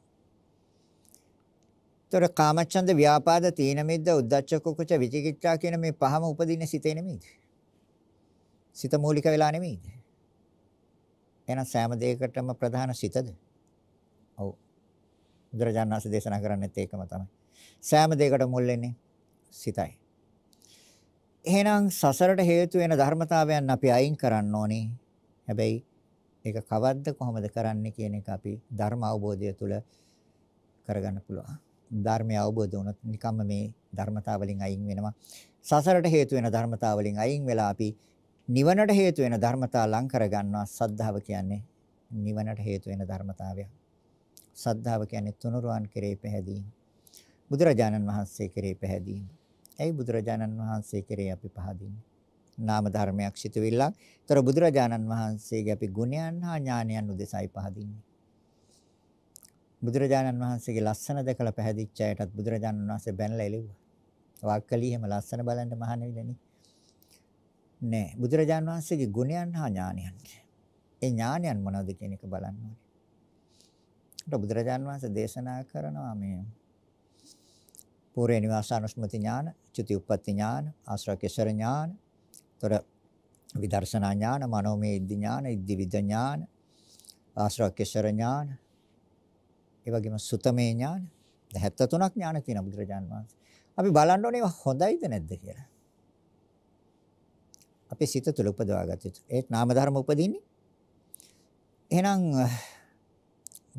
තොර කාමච්ඡන්ද ව්‍යාපාද තීන මිද්ද උද්දච්ච කුකුච විචිකිච්ඡා කියන මේ පහම උපදින සිතේ නෙමෙයිද? සිත මූලික වෙලා නෙමෙයිද? එහෙනම් සෑම දෙයකටම ප්‍රධාන සිතද? ඔව්. බුදුරජාණන් දේශනා කරන්නේත් ඒකම තමයි. සෑම දෙයකට මුල් වෙන්නේ සිතයි. එහෙනම් සසරට හේතු වෙන ධර්මතාවයන් අපි අයින් කරන්න ඕනේ. හැබැයි ඒක කවද්ද කොහොමද කරන්නේ කියන එක අපි ධර්ම අවබෝධය තුළ කරගන්න පුළුවන්. ධර්මය අවබෝධ වුණොත් නිකම්ම මේ ධර්මතාවලින් අයින් වෙනවා. සසරට හේතු වෙන ධර්මතාවලින් අයින් වෙලා අපි නිවනට හේතු වෙන ධර්මතා ලං කරගන්නවා සද්ධාව කියන්නේ නිවනට හේතු වෙන ධර්මතාවය. සද්ධාව කියන්නේ තුනුරුවන් කෙරේ පැහැදීම. බුදුරජාණන් වහන්සේ කෙරේ පැහැදීම. ඇයි බුදුරජාණන් වහන්සේ කෙරේ අපි පහදින්නේ? නාම ධර්මයක් සිටවිල්ලක්. ඒතර බුදුරජාණන් වහන්සේගේ අපි ගුණයන් හා ඥානයන් උදෙසයි පහදින්නේ. බුදුරජාණන් වහන්සේගේ ලස්සන දැකලා පැහැදිච්ච අයටත් බුදුරජාණන් වහන්සේ බැනලා එළෙව්වා. වාක්කලී එහෙම ලස්සන බලන්න මහානෙවිලනේ. නෑ. බුදුරජාන් වහන්සේගේ ගුණයන් හා ඥානයන්. ඒ ඥානයන් මොනවද කියන එක බලන්න ඕනේ. බුදුරජාන් වහන්සේ දේශනා කරනවා මේ පූර්ව නිවාසානුස්මති ඥාන, චුති උප්පත්ති ඥාන, ආශ්‍රකේශර ඥාන, තොර විදර්ශනා ඥාන, මනෝමය ඉද්ධි ඥාන, ඉද්ධි විද ඥාන, ආශ්‍රකේශර ඥාන, ඒ වගේම සුතමේ ඥාන, 73ක් ඥාන තියෙනවා බුදුරජාන් වහන්සේ. අපි බලන්න ඕනේ හොඳයිද නැද්ද කියලා. අපේ සිත තුළ උපදවාගත යුතු. ඒත් නාම ධර්ම උපදින්නේ. එහෙනම්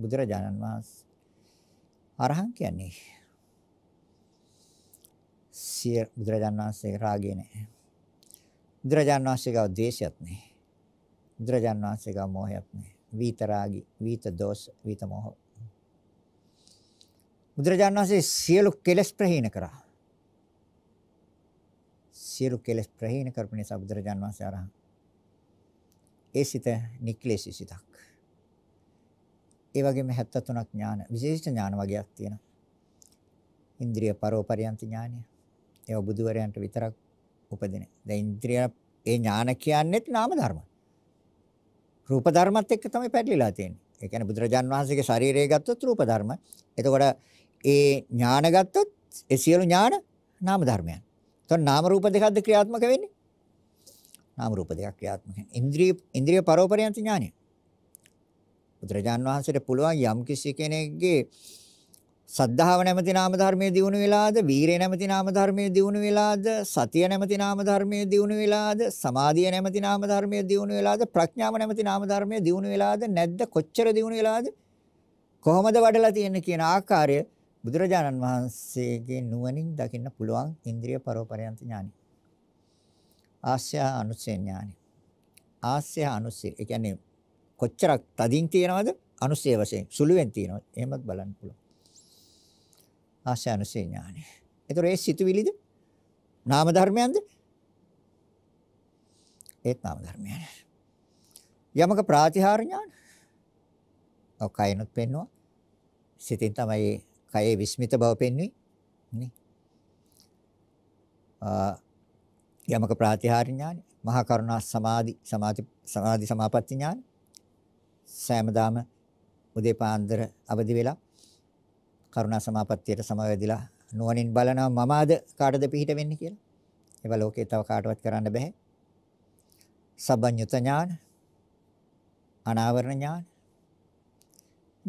බුදුරජාණන් වහන්සේ අරහං කියන්නේ සිය බුදුරජාණන් වහන්සේ රාගය නැහැ. බුදුරජාණන් වහන්සේ ගාව ද්වේෂයක් නැහැ. බුදුරජාණන් වහන්සේ ගාව මෝහයක් නැහැ. විත රාගී, විත දෝෂ, විත මෝහ. බුදුරජාණන් වහන්සේ සියලු කෙලෙස් ප්‍රහීන කරා. සියලු කෙලෙස් ප්‍රහීන කරපු නිසා බුදුරජාන් වහන්සේ අරහං. ඒ සිත නික්ලේශී සිතක්. ඒ වගේම 73ක් ඥාන විශේෂ ඥාන වගේක් තියෙනවා. ඉන්ද්‍රිය පරෝපරියන්ත ඥානය. ඒවා බුදුවරයන්ට විතරක් උපදින. දැන් ඉන්ද්‍රිය ඒ ඥාන කියන්නේත් නාම ධර්ම. රූප ධර්මත් එක්ක තමයි පැටලිලා තියෙන්නේ. ඒ කියන්නේ බුදුරජාන් වහන්සේගේ ශරීරය ගත්තොත් රූප ධර්ම. එතකොට ඒ ඥාන ගත්තොත් ඒ සියලු ඥාන නාම ධර්මයන්. එතකොට නාම රූප දෙකක්ද ක්‍රියාත්මක වෙන්නේ? නාම රූප දෙකක් ක්‍රියාත්මක වෙන. ඉන්ද්‍රිය ඉන්ද්‍රිය පරෝපරයන්ත ඥානය. බුදුරජාන් වහන්සේට පුළුවන් යම් කිසි කෙනෙක්ගේ සද්ධාව නැමැති නාම ධර්මයේ දියුණු වෙලාද, වීරය නැමැති නාම ධර්මයේ දියුණු වෙලාද, සතිය නැමැති නාම ධර්මයේ දියුණු වෙලාද, සමාධිය නැමැති නාම ධර්මයේ දියුණු වෙලාද, ප්‍රඥාව නැමැති නාම ධර්මයේ දියුණු වෙලාද, නැද්ද කොච්චර දියුණු වෙලාද? කොහොමද වඩලා තියෙන්නේ කියන ආකාරය බුදුරජාණන් වහන්සේගේ නුවණින් දකින්න පුළුවන් ඉන්ද්‍රිය පරෝපරයන්ත ඥානයි. ආස්‍ය අනුසය ඥානයි. ආස්‍ය අනුසය. ඒ කියන්නේ කොච්චරක් තදින් තියනවද? අනුසය වශයෙන් සුළුෙන් තියනවා. එහෙමත් බලන්න පුළුවන්. ආස්‍ය අනුසය ඥානයි. ඒතර ඒ සිතුවිලිද? නාම ධර්මයන්ද? ඒත් නාම ධර්මයන්. යමක ප්‍රාතිහාර ඥාන. ඔකයිනොත් පෙන්නවා. සිතින් තමයි කයේ විස්මිත බව පෙන්වි. නේ. යමක ප්‍රාතිහාර ඥානෙ, මහා කරුණා සමාධි සමාධි සමාධි සමාපatti ඥානෙ. සෑමදාම උදේ පාන්දර අවදි වෙලා කරුණා සමාපත්තියට සමවැදිලා නුවණින් බලනවා මම අද කාටද පිහිට වෙන්නේ කියලා. ඒවා ලෝකේ තව කාටවත් කරන්න බෑ. සබ්බඤ්ඤුත ඥාන, අනාවරණ ඥාන,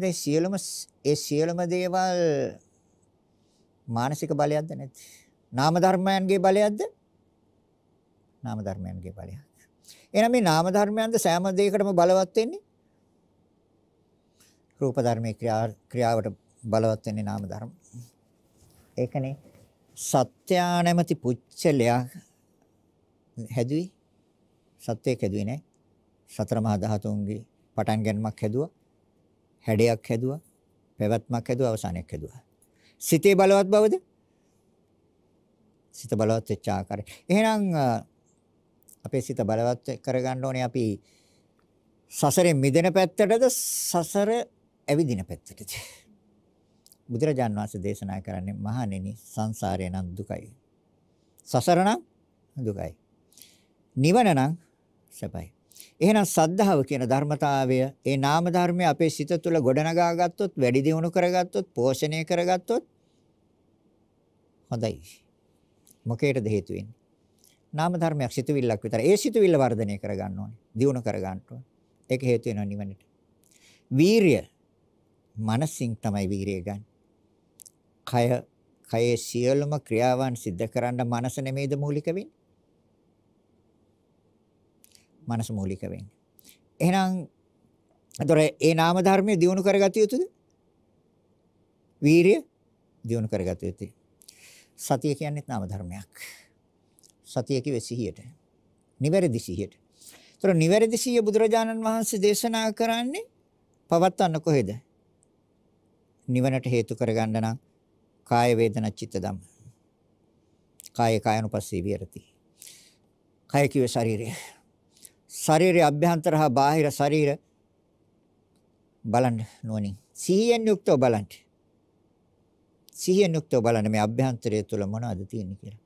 දැන් සියලුම ඒ සියලුම දේවල් මානසික බලයක්ද නැද්ද? නාම ධර්මයන්ගේ බලයක්ද? නාම ධර්මයන්ගේ බලයක්. එහෙනම් මේ නාම ධර්මයන්ද සෑම දෙයකටම බලවත් වෙන්නේ? රූප ධර්මයේ ක්‍රියාවට බලවත් වෙන්නේ නාම ධර්ම. ඒකනේ සත්‍යා නැමැති පුච්චලයා හැදුවේ. සත්‍යයක් හැදුවේ නෑ. සතර මහා ධාතුන්ගේ පටන් ගැනීමක් හැදුවා. හැඩයක් හැදුවා, පැවැත්මක් හැදුවා, අවසානයක් හැදුවා. සිතේ බලවත් බවද? සිත බලවත් වෙච්ච ආකාරය. එහෙනම් අපේ සිත බලවත් කරගන්න ඕනේ අපි සසරෙන් මිදෙන පැත්තටද සසර ඇවිදින පැත්තටද? බුදුරජාන් වහන්සේ දේශනා කරන්නේ මහණෙනි සංසාරය නම් දුකයි. සසර නම් දුකයි. නිවන නම් සැපයි. එහෙනම් සද්ධාව කියන ධර්මතාවය ඒ නාම ධර්මය අපේ සිත තුළ ගොඩනගා ගත්තොත් වැඩි දියුණු කරගත්තොත් පෝෂණය කරගත්තොත් හොඳයි. මොකේටද හේතු වෙන්නේ? නාම ධර්මයක් සිතුවිල්ලක් විතර. ඒ සිතුවිල්ල වර්ධනය කරගන්න ඕනේ. දියුණු කරගන්න ඕනේ. ඒක හේතු වෙනවා නිවනට. වීරය මනසින් තමයි වීරය ගන්න. කය කයේ සියලුම ක්‍රියාවන් සිද්ධ කරන්න මනස නෙමෙයිද මූලික වෙන්නේ? මනස මූලික වෙන්නේ. එහෙනම් ඒතොර ඒ නාම ධර්මයේ දියුණු කරගත යුතුද? වීරිය දියුණු කරගත යුතුයි. සතිය කියන්නේ නාම ධර්මයක්. සතිය කිව්වේ සිහියට. නිවැරදි සිහියට. ඒතොර නිවැරදි සිහිය බුදුරජාණන් වහන්සේ දේශනා කරන්නේ පවත්වන්න කොහෙද? නිවනට හේතු කරගන්න නම් කාය වේදනා චිත්ත ධම්ම. කාය කායනුපස්සී විහෙරති. කාය කිව්වේ ශරීරය. ශරීරයේ අභ්‍යන්තර හා බාහිර ශරීර බලන්න නෝනින් සිහියෙන් යුක්තව බලන්න සිහියෙන් යුක්තව බලන්න මේ අභ්‍යන්තරය තුළ මොනවද තියෙන්නේ කියලා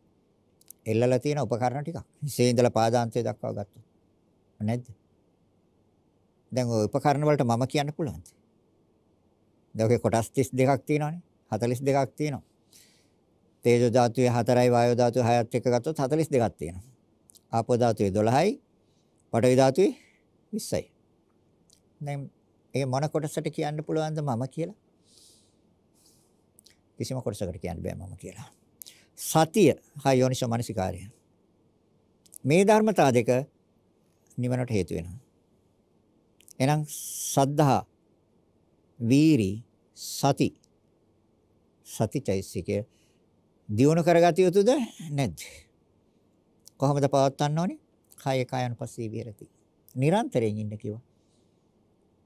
එල්ලලා තියෙන උපකරණ ටිකක් ඉසේ ඉඳලා පාදාන්තය දක්වා ගත්තොත් නැද්ද දැන් ওই උපකරණ වලට මම කියන්න පුළුවන්ද දැන් ඔකේ කොටස් 32ක් තියෙනවානේ 42ක් තියෙනවා තේජෝ ධාතුවේ 4යි වායෝ ධාතුවේ 6ත් එක්ක ගත්තොත් 42ක් තියෙනවා ආපෝ ධාතුවේ 12යි පටවි ධාතුවේ 20යි. දැන් ඒ මොන කොටසට කියන්න පුළුවන්ද මම කියලා? කිසිම කොටසකට කියන්න බෑ මම කියලා. සතිය හා යෝනිසෝ මනසිකාරය. මේ ධර්මතා දෙක නිවනට හේතු වෙනවා. එහෙනම් සද්ධා වීරි සති සතිචෛසිකය දියුණු කරගatiya යුතුද නැද්ද? කොහොමද පවත්වන්න ඕනේ? කාය කායනුපස්සී විහෙරති. නිරන්තරයෙන් ඉන්න කිව්වා.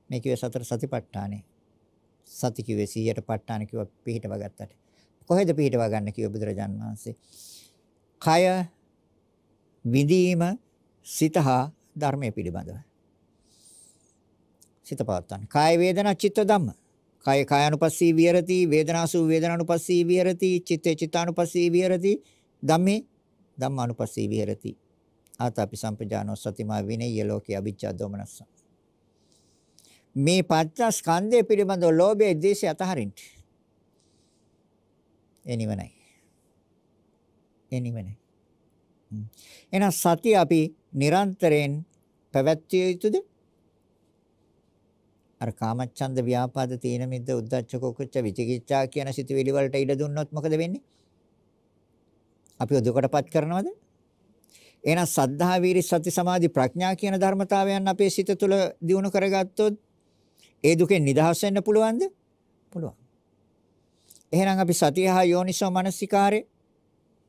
මේ කිව්වේ සතර සතිපට්ඨානේ. සති කිව්වේ 100ට පට්ඨාන කිව්වා පිළිහිටව ගත්තට. කොහෙද පිළිහිටව ගන්න කිව්ව බුදුරජාන් වහන්සේ. කය විඳීම සිතහා ධර්මයේ පිළිබඳව. සිත පවත්තන්න. කාය වේදනා චිත්ත ධම්ම. කාය කායනුපස්සී විහෙරති, වේදනාසු වේදනානුපස්සී විහෙරති, චිත්තේ චිත්තානුපස්සී විහෙරති, ධම්මේ ධම්මානුපස්සී විහෙරති. ආතාපි සම්පජානෝ සතිමා විනේය ලෝකේ අවිජ්ජා දෝමනස්ස මේ පඤ්චස්කන්ධය පිළිබඳව ලෝභයේ දේශය අතහරින්න එනිවනයි එනිවනයි එහෙනම් සතිය අපි නිරන්තරයෙන් පැවැත්විය යුතුද අර කාමච්ඡන්ද ව්‍යාපාද තීන මිද්ද උද්ධච්ච කුච්ච විචිකිච්ඡා කියන සිතුවිලි වලට ඉඩ දුන්නොත් මොකද වෙන්නේ? අපි ඔදුකටපත් කරනවද? එහෙනම් සද්ධා වීරි සති සමාධි ප්‍රඥා කියන ධර්මතාවයන් අපේ සිත තුළ දියුණු කරගත්තොත් ඒ දුකෙන් නිදහස් වෙන්න පුළුවන්ද? පුළුවන්. එහෙනම් අපි සතිය හා යෝනිසෝ මනසිකාරය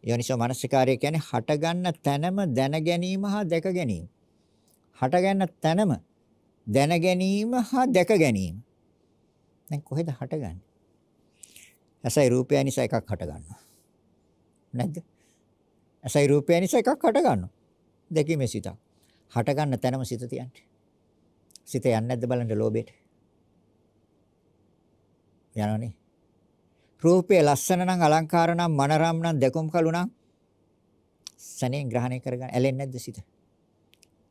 යෝනිසෝ මනසිකාරය කියන්නේ හටගන්න තැනම දැන ගැනීම හා දැක ගැනීම. හටගන්න තැනම දැන ගැනීම හා දැක ගැනීම. දැන් කොහෙද හටගන්නේ? ඇසයි රූපය නිසා එකක් හටගන්නවා. නැද්ද? ඇසයි රූපය නිසා එකක් හට ගන්නවා. දැකීමේ සිතක්. හට ගන්න තැනම සිත තියන්නේ. සිත යන්නේ නැද්ද බලන්න ලෝභයට. යනවනේ. රූපය ලස්සන නම් අලංකාර නම් මනරම් නම් දෙකොම් කළු නම් සනෙන් ග්‍රහණය කරගන්න ඇලෙන්නේ නැද්ද සිත?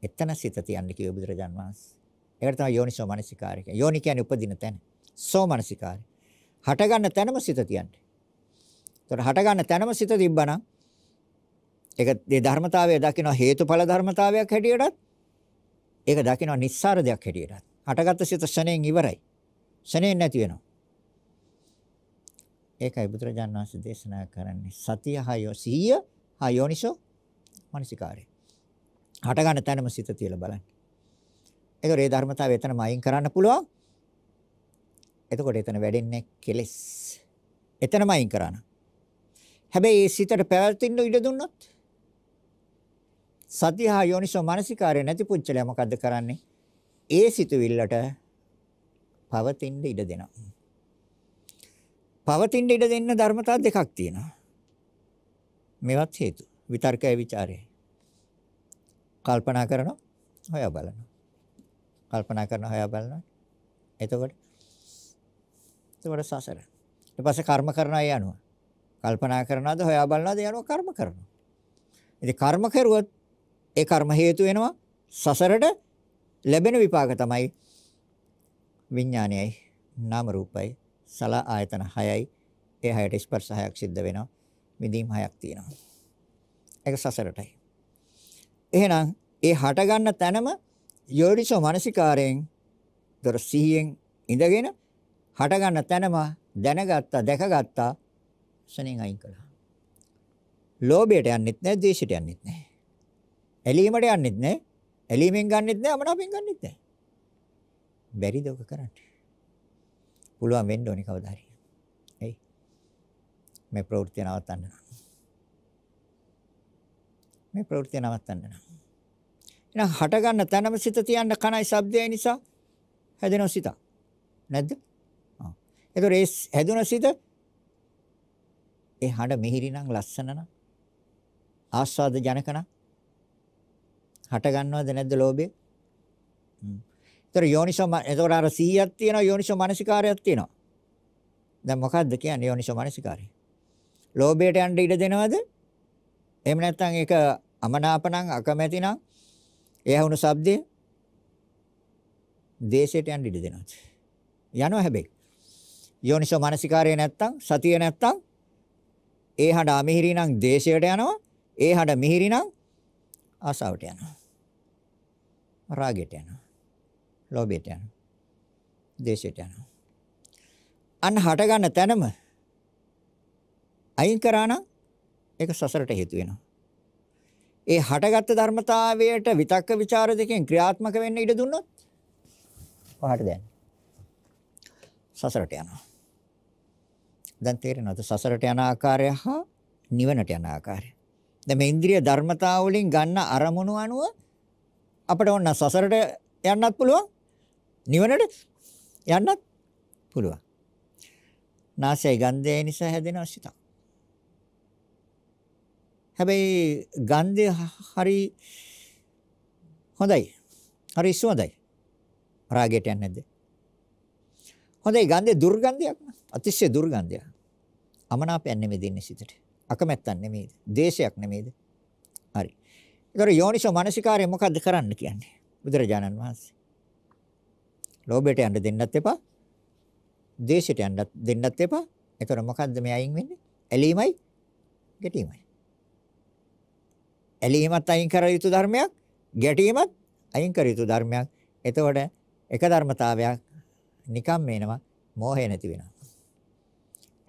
එතන සිත තියන්නේ කිය බුදුරජාන් වහන්සේ. ඒකට තමයි යෝනිසෝ මනසිකාරය කියන්නේ. යෝනි කියන්නේ උපදින තැන. සෝ මනසිකාරය. හට ගන්න තැනම සිත තියන්නේ. ඒතකොට හට ගන්න තැනම සිත තිබ්බනම් ඒක මේ ධර්මතාවය දකින්න හේතුඵල ධර්මතාවයක් හැටියටත් ඒක දකින්න නිස්සාරදයක් හැටියටත්. හටගත්තු සිත ශණයෙන් ඉවරයි. ශණයෙන් නැති වෙනවා. ඒකයි බුදුරජාණන් වහන්සේ දේශනා කරන්නේ සතිය හයෝ සිහිය හයෝනිසෝ මනසිකාරය. හට ගන්න තැනම සිත තියලා බලන්න. ඒකෝ ඒ ධර්මතාවය එතනම අයින් කරන්න පුළුවන්. එතකොට එතන වැඩෙන්නේ කෙලෙස්. එතනම අයින් කරන්න. හැබැයි මේ සිතට පැවැත්ින්න ඉඩ දුන්නොත් සතිහා යෝනිසෝ මානසිකාරය නැති පුච්චලයා මොකද්ද කරන්නේ? ඒ සිතුවිල්ලට පවතින්න ඉඩ දෙනවා. පවතින්න ඉඩ දෙන්න ධර්මතා දෙකක් තියෙනවා. මේවත් හේතු විතර්කය ਵਿਚාරය. කල්පනා කරනවා, හොයා බලනවා. කල්පනා කරනවා, හොයා බලනවා. එතකොට එතකොට සසර. ඊට පස්සේ කර්ම කරනවා ඒ අනුව. කල්පනා කරනවාද, හොයා බලනවාද ඒ අනුව කර්ම කරනවා. ඉතින් කර්ම කරුවත් ඒ කර්ම හේතු වෙනවා සසරට ලැබෙන විපාක තමයි විඥානයයි නාම රූපයි සල ආයතන 6යි ඒ 6ට ස්පර්ශ 6ක් සිද්ධ වෙනවා විඳීම් 6ක් තියෙනවා ඒක සසරටයි එහෙනම් ඒ හට ගන්න තැනම යෝනිසෝ මානසිකාරයෙන් දොර සිහියෙන් ඉඳගෙන හට ගන්න තැනම දැනගත්තා දැකගත්තා සෙනෙන් අයින් කළා ලෝභයට යන්නෙත් නැහැ ද්වේෂයට යන්නෙත් නැහැ ඇලීමට යන්නෙත් නෑ. ඇලීමෙන් ගන්නෙත් නෑ, අමනාපෙන් ගන්නෙත් නෑ. බැරිද ඔක කරන්න? පුළුවන් වෙන්න ඕනේ කවදා හරි. එයි. මේ ප්‍රවෘත්ති නවත්තන්න. මේ ප්‍රවෘත්ති නවත්තන්න. එහෙනම් හට ගන්න තැනම සිත තියන්න කණයි ශබ්දය නිසා හැදෙන සිත. නැද්ද? ආ. ඒතොර ඒ හැදුන සිත ඒ හඬ මිහිරි නම් ලස්සන නම් ආස්වාද ජනක නම් හට ගන්නවද නැද්ද ලෝභය? ඒතර යෝනිසෝ එතකොට අර 100ක් තියෙනවා යෝනිසෝ මනසිකාරයක් තියෙනවා. දැන් මොකද්ද කියන්නේ යෝනිසෝ මනසිකාරය? ලෝභයට යන්න ඉඩ දෙනවද? එහෙම නැත්නම් ඒක අමනාපණං අකමැතිනම් ඒ වුණු shabdය දේශයට යන්න ඉඩ දෙනවද? යනවා හැබැයි. යෝනිසෝ මනසිකාරය නැත්තම් සතිය නැත්තම් ඒ හඬ අමිහිරි නම් දේශයට යනවා ඒ හඬ මිහිරි නම් ආසාවට යනවා රාගයට යනවා. ලෝභයට යනවා. දේශයට යනවා. අන්න හට ගන්න තැනම අයින් කරා නම් ඒක සසරට හේතු වෙනවා. ඒ හටගත් ධර්මතාවයට විතක්ක ਵਿਚාර දෙකෙන් ක්‍රියාත්මක වෙන්න ඉඩ දුන්නොත් පහට දැන් සසරට යනවා. දැන් තේරෙනවද සසරට යන ආකාරය හා නිවනට යන ආකාරය. දැන් මේ ඉන්ද්‍රිය ධර්මතාව වලින් ගන්න අරමුණු අනුව අපිට ඕන සසරට යන්නත් පුළුවන් නිවනට යන්නත් පුළුවන්. නාසය ගන්ධය නිසා හැදෙන සිතක්. හැබැයි ගන්ධය හරි හොඳයි. හරි සුවඳයි. රාගයට යන්නේ නැද්ද? හොඳයි ගන්ධය දුර්ගන්ධයක් න ะ. අතිශය දුර්ගන්ධයක්. අමනාපයක් නෙමෙයි දෙන්නේ සිතට. අකමැත්තක් නෙමෙයි. දේශයක් නෙමෙයි. හරි. ඒතර යෝනිසෝ මානසිකාරය මොකද්ද කරන්න කියන්නේ? බුදුරජාණන් වහන්සේ. ලෝභයට යන්න දෙන්නත් එපා. දේශයට යන්න දෙන්නත් එපා. ඒතර මොකද්ද මේ අයින් වෙන්නේ? ඇලීමයි ගැටීමයි. ඇලීමත් අයින් කර යුතු ධර්මයක්, ගැටීමත් අයින් කර යුතු ධර්මයක්. එතකොට එක ධර්මතාවයක් නිකම් මේනවා, මෝහය නැති වෙනවා.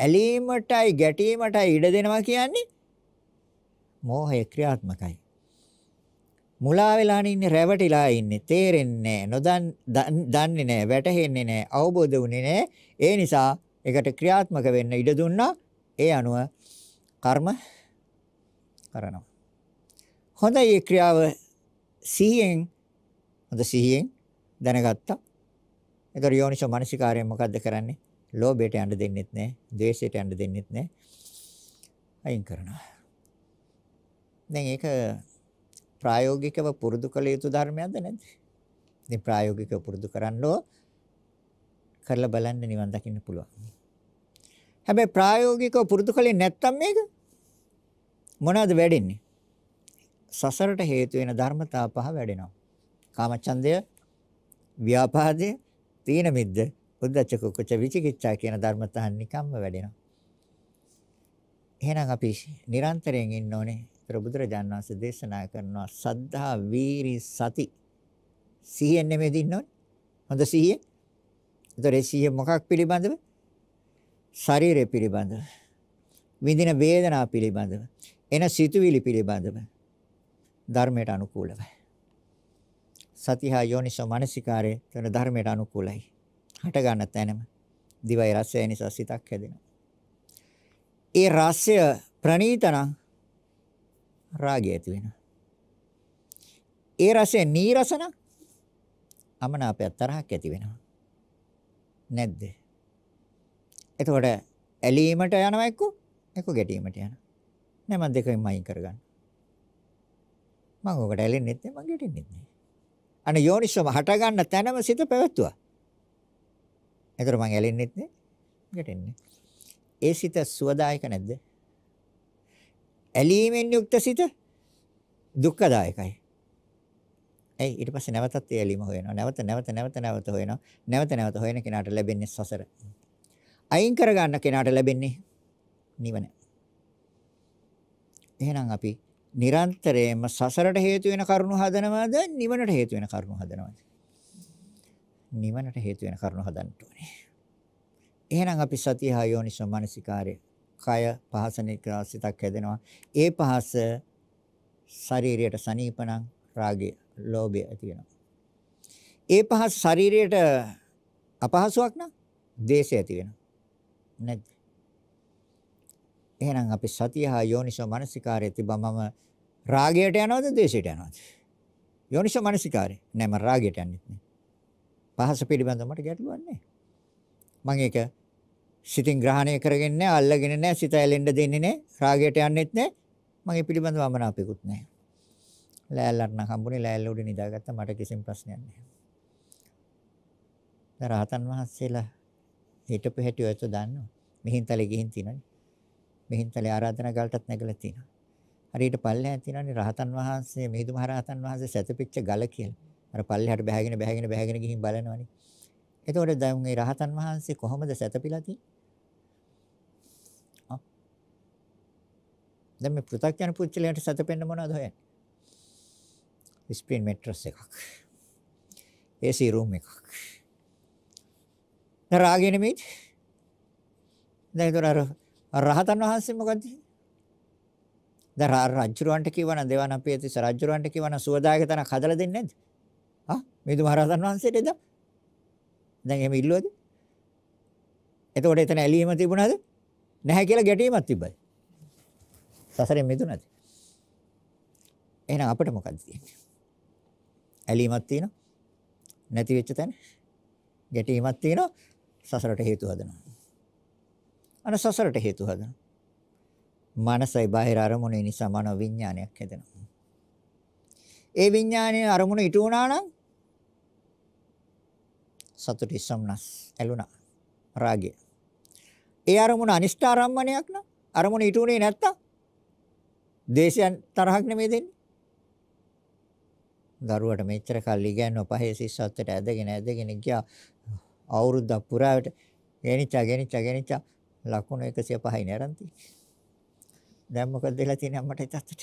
ඇලීමටයි ගැටීමටයි ඉඩ දෙනවා කියන්නේ මෝහය ක්‍රියාත්මකයි. මුලා වෙලානේ ඉන්නේ රැවටිලා ඉන්නේ තේරෙන්නේ නොදන් දන්නේ නැහැ වැටහෙන්නේ නැහැ අවබෝධ වුණේ නැහැ ඒ නිසා ඒකට ක්‍රියාත්මක වෙන්න ඉඩ දුන්නා ඒ අනුව කර්ම කරනවා හොඳයි ඒ ක්‍රියාව සිහියෙන් හොඳ සිහියෙන් දැනගත්තා ඒතර යෝනිසෝ මනසිකාරයෙන් මොකද්ද කරන්නේ ලෝභයට යන්න දෙන්නෙත් නැහැ ද්වේෂයට යන්න දෙන්නෙත් නැහැ අයින් කරනවා දැන් ඒක ප්‍රායෝගිකව පුරුදු කළ යුතු ධර්මයක්ද නැද්ද? ඉතින් ප්‍රායෝගිකව පුරුදු කරන්නෝ කරලා බලන්න නිවන් දකින්න පුළුවන්. හැබැයි ප්‍රායෝගිකව පුරුදු කළේ නැත්තම් මේක මොනවද වැඩෙන්නේ? සසරට හේතු වෙන ධර්මතා පහ වැඩෙනවා. කාමච්ඡන්දය, ව්‍යාපාදය, තීන මිද්ද, උද්ධච්ච කුච්ච විචිකිච්ඡා කියන ධර්මතා නිකම්ම වැඩෙනවා. එහෙනම් අපි නිරන්තරයෙන් ඉන්න ඕනේ සූත්‍ර බුදුරජාන් වහන්සේ දේශනා කරනවා සද්ධා වීරි සති සිහියෙන් නෙමෙයිද ඉන්නවනේ හොඳ සිහිය. ඒතර සිහිය මොකක් පිළිබඳව? ශරීරය පිළිබඳව. විඳින වේදනා පිළිබඳව. එන සිතුවිලි පිළිබඳව. ධර්මයට අනුකූලව. සතිහා යෝනිසෝ මනසිකාරේ කරන ධර්මයට අනුකූලයි. හට ගන්න තැනම දිවයි රසය නිසා සිතක් හැදෙනවා. ඒ රසය ප්‍රණීතනම් රාගය ඇති වෙනවා. ඒ රසය නීරස නම් අමනාපයක් තරහක් ඇති වෙනවා. නැද්ද? එතකොට ඇලීමට යනවා එක්ක එක්ක ගැටීමට යනවා. නෑ මම දෙකෙන්ම අයින් කරගන්න. මම ඔකට ඇලෙන්නෙත් නෑ මම ගැටෙන්නෙත් නෑ. අන යෝනිසම හටගන්න තැනම සිත පැවැත්තුවා. එතකොට මම ඇලෙන්නෙත් නෑ ගැටෙන්නේ. ඒ සිත සුවදායක නැද්ද? ඇලීමෙන් යුක්ත සිත දුක්ඛදායකයි. ඇයි ඊට පස්සේ නැවතත් ඒ ඇලීම හොයනවා. නැවත නැවත නැවත නැවත හොයනවා. නැවත නැවත හොයන කෙනාට ලැබෙන්නේ සසර. අයින් කරගන්න කෙනාට ලැබෙන්නේ නිවන. එහෙනම් අපි නිරන්තරයෙන්ම සසරට හේතු වෙන කරුණු හදනවද නිවනට හේතු වෙන කරුණු හදනවද නිවනට හේතු වෙන කරුණු හදන්න ඕනේ එහෙනම් අපි සතිය හා යෝනිසෝ මනසිකාරය කය පහස නිග්‍රහසිතක් හැදෙනවා. ඒ පහස ශරීරයට සනීපනම් රාගය, ලෝභය ඇති වෙනවා. ඒ පහස ශරීරයට අපහසුයක් නම් දේශය ඇති වෙනවා. නැත්ද? එහෙනම් අපි සතිය හා යෝනිසෝ මනසිකාරය තිබමම රාගයට යනවද දේශයට යනවද? යෝනිසෝ මනසිකාරය. නෑ මම රාගයට යන්නේ නැහැ. පහස පිළිබඳව මට ගැටලුවක් නැහැ. මම ඒක සිතින් ග්‍රහණය කරගෙන නැහැ, අල්ලගෙන නැහැ, සිත ඇලෙන්න දෙන්නේ නැහැ, රාගයට යන්නෙත් නැහැ. මගේ පිළිබඳව අමනාපෙකුත් නැහැ. ලෑල්ලට නම් හම්බුනේ ලෑල්ල උඩ නිදාගත්තා මට කිසිම ප්‍රශ්නයක් නැහැ. රහතන් වහන්සේලා හිටපු හැටි ඔයත් දන්නවා. මිහින්තලේ ගිහින් තිනවනේ. මිහින්තලේ ආරාධනා ගල්ටත් නැගලා තිනවා. හරියට පල්ලෙහා තිනවනේ රහතන් වහන්සේ මිහිඳු මහ රහතන් වහන්සේ සැතපිච්ච ගල කියලා. අර පල්ලෙහාට බැහැගෙන බැහැගෙන බැහැගෙන ගිහින් බලනවනේ. එතකොට දැන් මේ රහතන් වහන්සේ කොහොමද සැතපිලා තියෙන්නේ? දැන් මේ පෘථග්ජන පුච්චලයට සතපෙන්න මොනවද හොයන්නේ? ස්ප්‍රින් මෙට්‍රස් එකක්. AC room එකක්. රාගේ නෙමෙයි. දැන් ඒතර රහතන් වහන්සේ මොකද? දැන් රජුරවන්ට කියවන දෙවන අපේ තිස්ස රජුරවන්ට කියවන සුවදායක තනක් හදලා දෙන්නේ නැද්ද? හා? මිදු මහරහතන් වහන්සේට එදා. දැන් එහෙම ඉල්ලුවද? එතකොට එතන ඇලීම තිබුණාද? නැහැ කියලා ගැටීමක් තිබ්බද? සසරෙන් මිදුණද? එහෙනම් අපිට මොකද්ද තියෙන්නේ? ඇලීමක් තියෙනවා. නැති වෙච්ච තැන ගැටීමක් තියෙනවා. සසරට හේතු හදනවා. අන සසරට හේතු හදනවා. මනසයි බාහිර අරමුණේ නිසා මනෝ විඥානයක් හැදෙනවා. ඒ විඥානයේ අරමුණ ඉටු වුණා නම් සතුටි සම්නස් ඇලුනා රාගය. ඒ අරමුණ අනිෂ්ඨ ආරම්මණයක් නම් අරමුණ ඉටුනේ නැත්තම් ද්වේෂයන් තරහක් නෙමෙයි දෙන්නේ. දරුවට මෙච්චර කල් ඉගෙනව පහේ සිස්සත්තට ඇදගෙන ඇදගෙන ගියා අවුරුද්දක් පුරාවට ගෙනිච්චා ගෙනිච්චා ගෙනිච්චා ලකුණු 105යි නරන් තියෙන්නේ. දැන් මොකද වෙලා තියෙන්නේ අම්මට තාත්තට?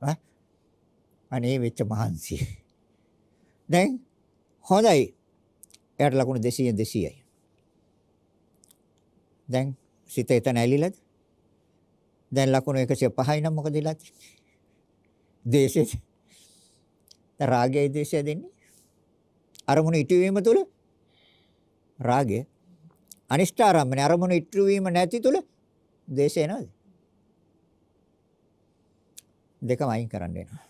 ආ අනේ වෙච්ච මහන්සිය. දැන් හොඳයි. එයාට ලකුණු 200 200යි. දැන් සිත එතන ඇලිලාද? දැන් ලකුණු 105යි නම් මොකද වෙලා තියෙන්නේ? දේශේ. රාගයයි දේශය දෙන්නේ. අරමුණු ඉටුවීම තුල රාගය. අනිෂ්ඨාරම්මනේ අරමුණු ඉටුවීම නැති තුල දේශය එනවද? දෙකම අයින් කරන්න වෙනවා.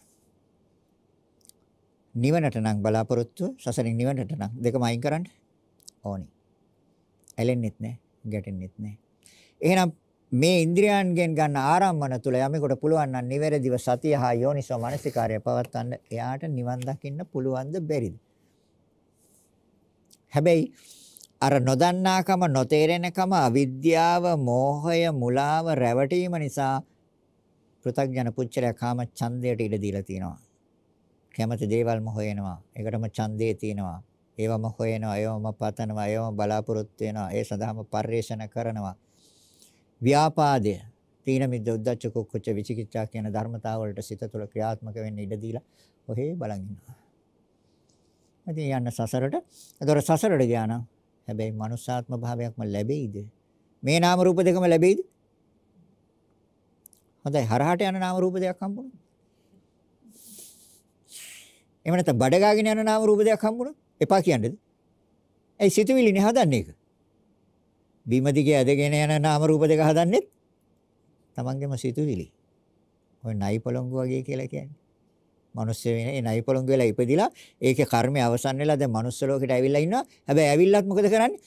නිවනට නම් බලාපොරොත්තු සසරින් නිවනට නම් දෙකම අයින් කරන්න ඕනේ. ඇලෙන්නෙත් නැහැ, ගැටෙන්නෙත් නැහැ. එහෙනම් මේ ඉන්ද්‍රියයන්ගෙන් ගන්න ආරම්මන තුල යමෙකුට පුළුවන් නම් නිවැරදිව සතිය හා යෝනිසෝ මනසිකාර්යය පවත්වන්න එයාට නිවන් දකින්න පුළුවන්ද බැරිද? හැබැයි අර නොදන්නාකම නොතේරෙනකම අවිද්‍යාව, මෝහය, මුලාව රැවටීම නිසා පෘථග්ජන පුච්චරය කාම ඡන්දයට ඉඩ දීලා තිනවා. කැමති දේවල්ම හොයනවා. ඒකටම ඡන්දේ තිනවා. ඒවම හොයනවා, ඒවම පතනවා, ඒවම බලාපොරොත්තු වෙනවා. ඒ සඳහාම පරිේශන කරනවා. ව්‍යාපාදය තීන මිද්ද උද්දච්ච කුක්කුච්ච විචිකිච්ඡා කියන ධර්මතාව වලට සිත තුළ ක්‍රියාත්මක වෙන්න ඉඩ දීලා ඔහේ බලන් ඉන්නවා. ඉතින් යන්න සසරට. ඒතොර සසරට ගියා නම් හැබැයි මනුස්සාත්ම භාවයක්ම ලැබෙයිද? මේ නාම රූප දෙකම ලැබෙයිද? හොඳයි හරහාට යන නාම රූප දෙයක් හම්බුනොත්. එහෙම නැත්නම් බඩගාගෙන යන නාම රූප දෙයක් හම්බුනොත් එපා කියන්නේද? ඒ සිතුවිලි නේ හදන්නේ ඒක. බිම දිගේ ඇදගෙන යන නාම රූප දෙක හදන්නෙත් තමන්ගේම සිතුවිලි. ඔය නයි පොළොංගු වගේ කියලා කියන්නේ. මනුස්ස වෙන්නේ නයි පොළොංගු වෙලා ඉපදිලා ඒකේ කර්මය අවසන් වෙලා දැන් මනුස්ස ලෝකෙට ඇවිල්ලා ඉන්නවා. හැබැයි ඇවිල්ලත් මොකද කරන්නේ?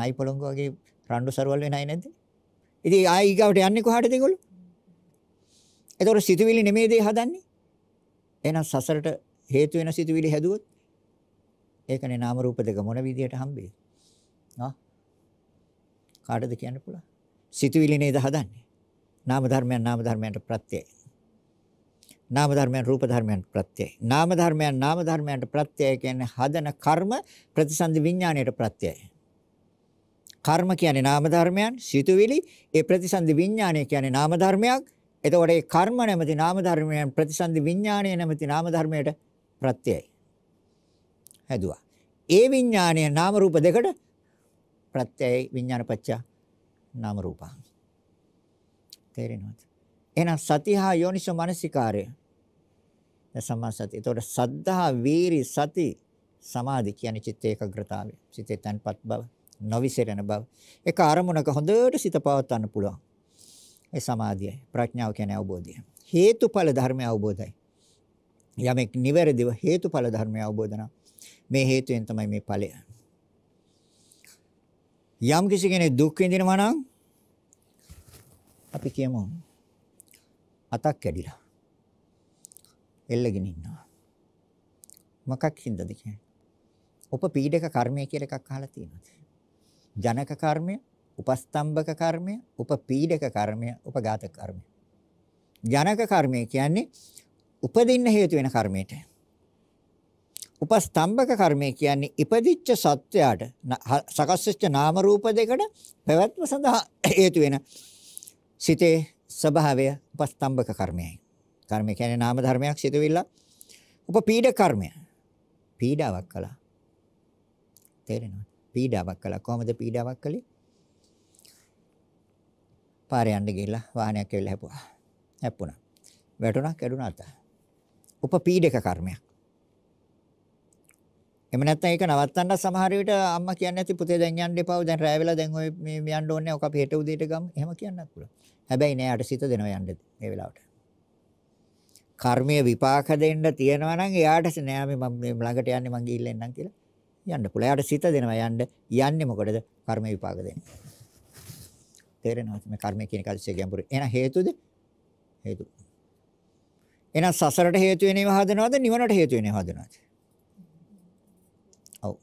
නයි පොළොංගු වගේ රණ්ඩු සරවල් වෙන්නේ නැද්ද? ඉතින් ආයි ඊගාවට යන්නේ කොහාටද ඒගොල්ලෝ? ඒතකොට සිතුවිලි නෙමෙයි දේ හදන්නේ. එහෙනම් සසරට හේතු වෙන සිතුවිලි හැදුවොත් ඒකනේ නාම රූප දෙක මොන විදියට හම්බෙන්නේ? ආ කාටද කියන්න පුළුවන්? සිතුවිලි නේද හදන්නේ. නාම ධර්මයන් නාම ධර්මයන්ට ප්‍රත්‍යයයි. නාම ධර්මයන් රූප ධර්මයන්ට ප්‍රත්‍යයයි. නාම ධර්මයන් නාම ධර්මයන්ට ප්‍රත්‍යය කියන්නේ හදන කර්ම ප්‍රතිසන්දි විඥාණයට ප්‍රත්‍යයයි. කර්ම කියන්නේ නාම ධර්මයන්, සිතුවිලි, ඒ ප්‍රතිසන්දි විඥාණය කියන්නේ නාම ධර්මයක්. එතකොට ඒ කර්ම නැමැති නාම ධර්මයන් ප්‍රතිසන්දි විඥාණය නැමැති නාම ධර්මයට ප්‍රත්‍යයයි. හැදුවා. ඒ විඥාණය නාම රූප දෙකට ප්‍රත්‍යයයි විඥානපච්ච නාම රූපං. තේරෙනවද? එහෙනම් සතිහා යෝනිසෝ මනසිකාරය. දැන් සම්මා සති. ඒතකොට සද්ධා වීරි සති සමාධි කියන්නේ චිත්ත ඒකාග්‍රතාවය. සිතේ තන්පත් බව, නොවිසිරෙන බව. එක අරමුණක හොඳට සිත පවත්වන්න පුළුවන්. ඒ සමාධියයි. ප්‍රඥාව කියන්නේ අවබෝධය. හේතුඵල ධර්මය අවබෝධයි. යමෙක් නිවැරදිව හේතුඵල ධර්මය අවබෝධ නම් මේ හේතුයෙන් තමයි මේ ඵලය. යම් කිසි කෙනෙක් දුක් විඳිනවා නම් අපි කියමු අතක් කැඩිලා එල්ලගෙන ඉන්නවා. මොකක් හින්දාද කියන්නේ? උපපීඩක කර්මය කියලා එකක් අහලා තියෙනවා. ජනක කර්මය, උපස්තම්භක කර්මය, උපපීඩක කර්මය, උපඝාතක කර්මය. ජනක කර්මය කියන්නේ උපදින්න හේතු වෙන කර්මයට. උපස්තම්භක කර්මය කියන්නේ ඉපදිච්ච සත්වයාට සකස් වෙච්ච නාම රූප දෙකට පැවැත්ම සඳහා [coughs] හේතු වෙන සිතේ ස්වභාවය උපස්තම්භක කර්මයයි. කර්ම කියන්නේ නාම ධර්මයක් සිතවිල්ල. උපපීඩ කර්මය. පීඩාවක් කළා. තේරෙනවද? පීඩාවක් කළා. කොහොමද පීඩාවක් කළේ? පාරේ යන්න ගිහලා වාහනයක් ඇවිල්ලා හැපුවා. හැප්පුණා. වැටුණා, කැඩුණා අත. උපපීඩක කර්මයක්. එහෙම නැත්නම් ඒක නවත්තන්න සමහර විට අම්මා කියන්නේ නැති පුතේ දැන් යන්න එපා. දැන් රෑ වෙලා දැන් ඔය මේ යන්න ඕනේ. ඔක අපි හෙට උදේට ගමු. එහෙම කියන්නත් පුළුවන්. හැබැයි නෑ අටසිත දෙනවා යන්න මේ වෙලාවට. කර්මයේ විපාක දෙන්න තියෙනවා නම් එයාට නෑ මේ මම ළඟට යන්නේ මං ගිහිල්ලා එන්නම් කියලා යන්න පුළුවන්. එයාට සිත දෙනවා යන්න. යන්නේ මොකටද? කර්ම විපාක දෙන්න. තේරෙනවද මේ කර්මය කියන කල්සිය ගැඹුරු. එහෙනම් හේතුද? හේතු. එහෙනම් සසරට හේතු වෙනව හදනවද? නිවනට හේතු වෙනව හදනවද? ඔව්.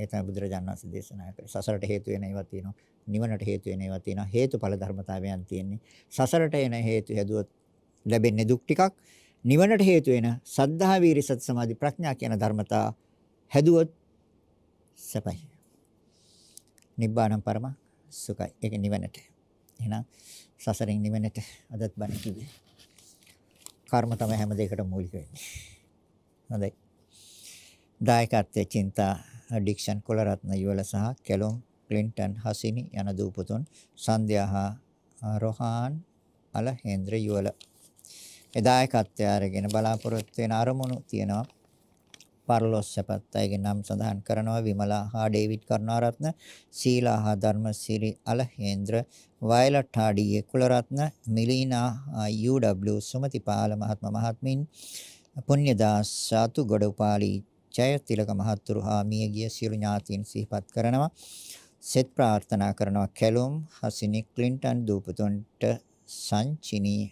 ඒ තමයි බුදුරජාණන් වහන්සේ දේශනා කරේ. සසරට හේතු වෙන ඒවා තියෙනවා. නිවනට හේතු වෙන ඒවා තියෙනවා. හේතුඵල ධර්මතාවයන් තියෙන්නේ. සසරට එන හේතු හැදුවොත් ලැබෙන්නේ දුක් ටිකක්. නිවනට හේතු වෙන සද්ධා වීරි සති සමාධි ප්‍රඥා කියන ධර්මතා හැදුවොත් සපයි. නිබ්බාණම් පරම සුඛයි. ඒක නිවනට. එහෙනම් සසරෙන් නිවනට අදත් බණ කිව්වේ. කර්ම තමයි හැම දෙයකටම මූලික වෙන්නේ. හොඳයි. දායකත්වයේ චින්තා ඩික්ෂන් කොලරත්න යුවල සහ කැලොම් ක්ලින්ටන් හසිනි යන දූපතුන් සන්ධ්‍යාහා රොහාන් අලහෙන්ද්‍ර යුවල ඒ දායකත්වය අරගෙන බලාපොරොත්තු වෙන අරමුණු තියෙනවා පර්ලොස් සැපත් අයගේ නම් සඳහන් කරනවා විමලා හා ඩේවිඩ් කරුණාරත්න සීලා හා ධර්මසිරි අලහේන්ද්‍ර වයලට් හා ඩී කුලරත්න මිලීනා UW සුමතිපාල මහත්ම මහත්මින් පුණ්‍යදාස සාතු ගොඩපාලි ජයතිලක මහත්තුරු හා මියගිය සියලු ඥාතීන් සිහිපත් කරනවා. සෙත් ප්‍රාර්ථනා කරනවා කැලුම් හසිනි ක්ලින්ටන් දූපතුන්ට සංචිනී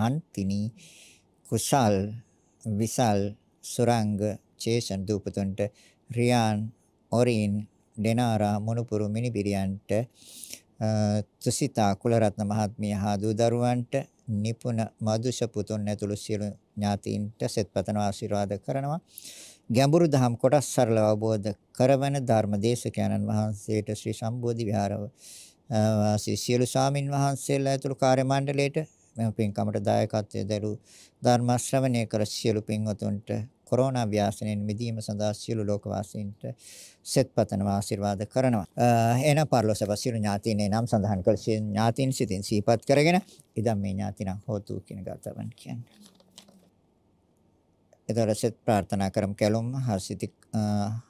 හන්තිනි කුසල් විසල් සුරංග චේෂන් දූපතුන්ට රියාන් ඔරින් ඩෙනාරා මොනුපුරු මිනිබිරියන්ට තුසිතා කුලරත්න මහත්මිය හා දූ දරුවන්ට නිපුණ මදුෂ පුතුන් ඇතුළු සියලු ඥාතීන්ට සෙත්පතන ආශිර්වාද කරනවා. ගැඹුරු දහම් කොටස් සරලව අවබෝධ කරවන ධර්මදේශකයන්න් වහන්සේට ශ්‍රී සම්බෝධි විහාරව සිසියලු ස්වාමින් වහන්සේලා ඇතුළු කාර්ය මණ්ඩලයට මෙම පින්කමට දායකත්වය දරූ ධර්ම ශ්‍රවණය කර සියලු පින්වතුන්ට කොරෝනා ව්‍යාසනයෙන් මිදීම සඳහා සියලු ලෝකවාසීන්ට සෙත්පතන ආශිර්වාද කරනවා. එන පරලෝසව සියලු ඥාතීන් නම් සඳහන් කළ සිය ඥාතීන් සිතින් සීපත් කරගෙන ඉදම් මේ ඥාතිනම් හෝතු කියන ගාතවන් කියන්නේ. එතකොට සෙත් ප්‍රාර්ථනා කරමු කැලොම් හසිති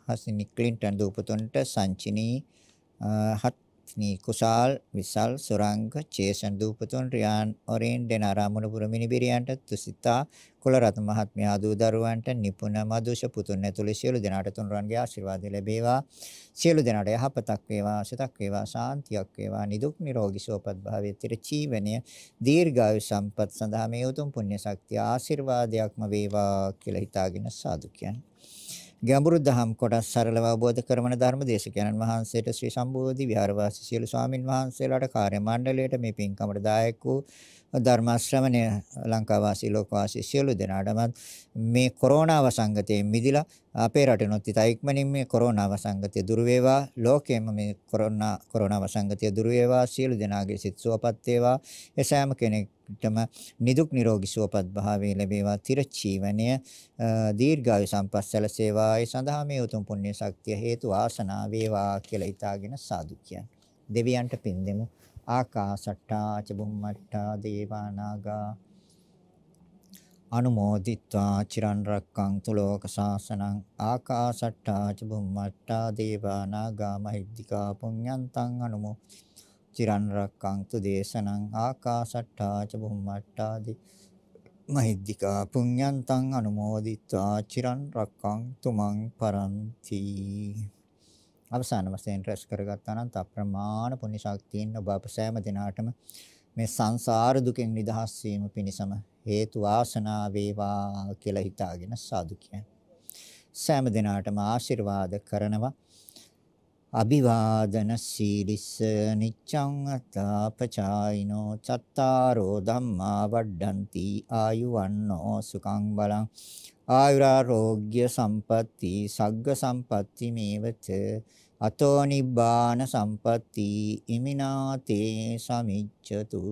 හසිනි ක්ලින්ටන් දූපතුන්ට සංචිනී හත් නීකුසාල් විසල් සොරංග චේසන් දූපතුන් රියාන් ඔරෙන් දෙන ආරාමුණු පුරමිනි බිරියන්ට තුසිතා කුල රත් මහත්මිය ආදූ දරුවන්ට නිපුණ මදුෂ පුතුන් ඇතුළු සියලු දෙනාට තුන්රන්ගේ ආශිර්වාද ලැබේවා සියලු දෙනාට යහපතක් වේවා සිතක් වේවා ශාන්තියක් වේවා නිදුක් නිරෝගී සුවපත් භාවයේ තිර ජීවනය දීර්ඝායු සම්පත් සඳහා මේ උතුම් පුණ්‍ය ශක්තිය ආශිර්වාදයක්ම වේවා කියලා හිතාගෙන සාදු කියන්නේ ගැඹුරු දහම් කොටස් සරලව අවබෝධ කරවන ධර්මදේශකයන්න් වහන්සේට ශ්‍රී සම්බෝධි විහාරවාසී සියලු ස්වාමින් වහන්සේලාට කාර්ය මණ්ඩලයට මේ පින්කමට දායක වූ ධර්ම ශ්‍රවණය ලංකාවාසී ලෝකවාසී සියලු දෙනාටම මේ කොරෝනා වසංගතයෙන් මිදලා අපේ රටනොත් ඉතා ඉක්මනින් මේ කොරෝනා වසංගතය දුර වේවා ලෝකෙම මේ කොරෝනා කොරෝනා වසංගතය දුර වේවා සියලු දෙනාගේ සිත් සුවපත් වේවා ඒ සෑම කෙනෙක් තම නිදුක් නිරෝගී සුවපත් භාවය ලැබේවා තිර ජීවනය දීර්ඝායු සම්පස්සල සේවාය සඳහා මේ උතුම් පුණ්‍ය ශක්තිය හේතු ආසනා වේවා කියලා හිතාගෙන සාදු කියන දෙවියන්ට පින් දෙමු ආකාසට්ටා චබුම්මට්ටා දේවානාගා අනුමෝදිත්වා චිරන් රක්කන්තු ලෝක සාසනං ආකාසට්ටා ච බුම්මට්ටා දේවානාගා මහිද්దికා පුඤ්ඤන්තං අනුමෝ චිරන් රක්කන්තු දේශනං ආකාශට්ටා ච බුම්මට්ටාදී මහිද්దికා පුඤ්ඤන්තං අනුමෝදිත්වා චිරන් රක්කන්තු මං පරන්ති අවසාන වශයෙන් රැස් කරගත්තා නම් අප්‍රමාණ පුණ්‍ය ශක්තියෙන් ඔබ අප සෑම දිනාටම මේ සංසාර දුකෙන් නිදහස් වීම පිණිසම හේතු වාසනා වේවා කියලා හිතාගෙන සාදු කියන සෑම දිනාටම ආශිර්වාද කරනවා අභිවාදන සීලිස්ස නිච්ඡං අත්තාපචායිනෝ චත්තාරෝ ධම්මා වඩ්ඩಂತಿ ආයුවන්නෝ සුඛං බලං ආයුරාෝග්‍ය සම්පatti සග්ග සම්පatti මේවච අතෝ නිබ්බාන සම්පatti ඉමිනාතේ සමිච්ඡතු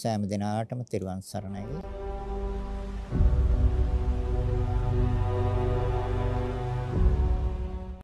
සෑම දිනාටම තෙරුවන් සරණයි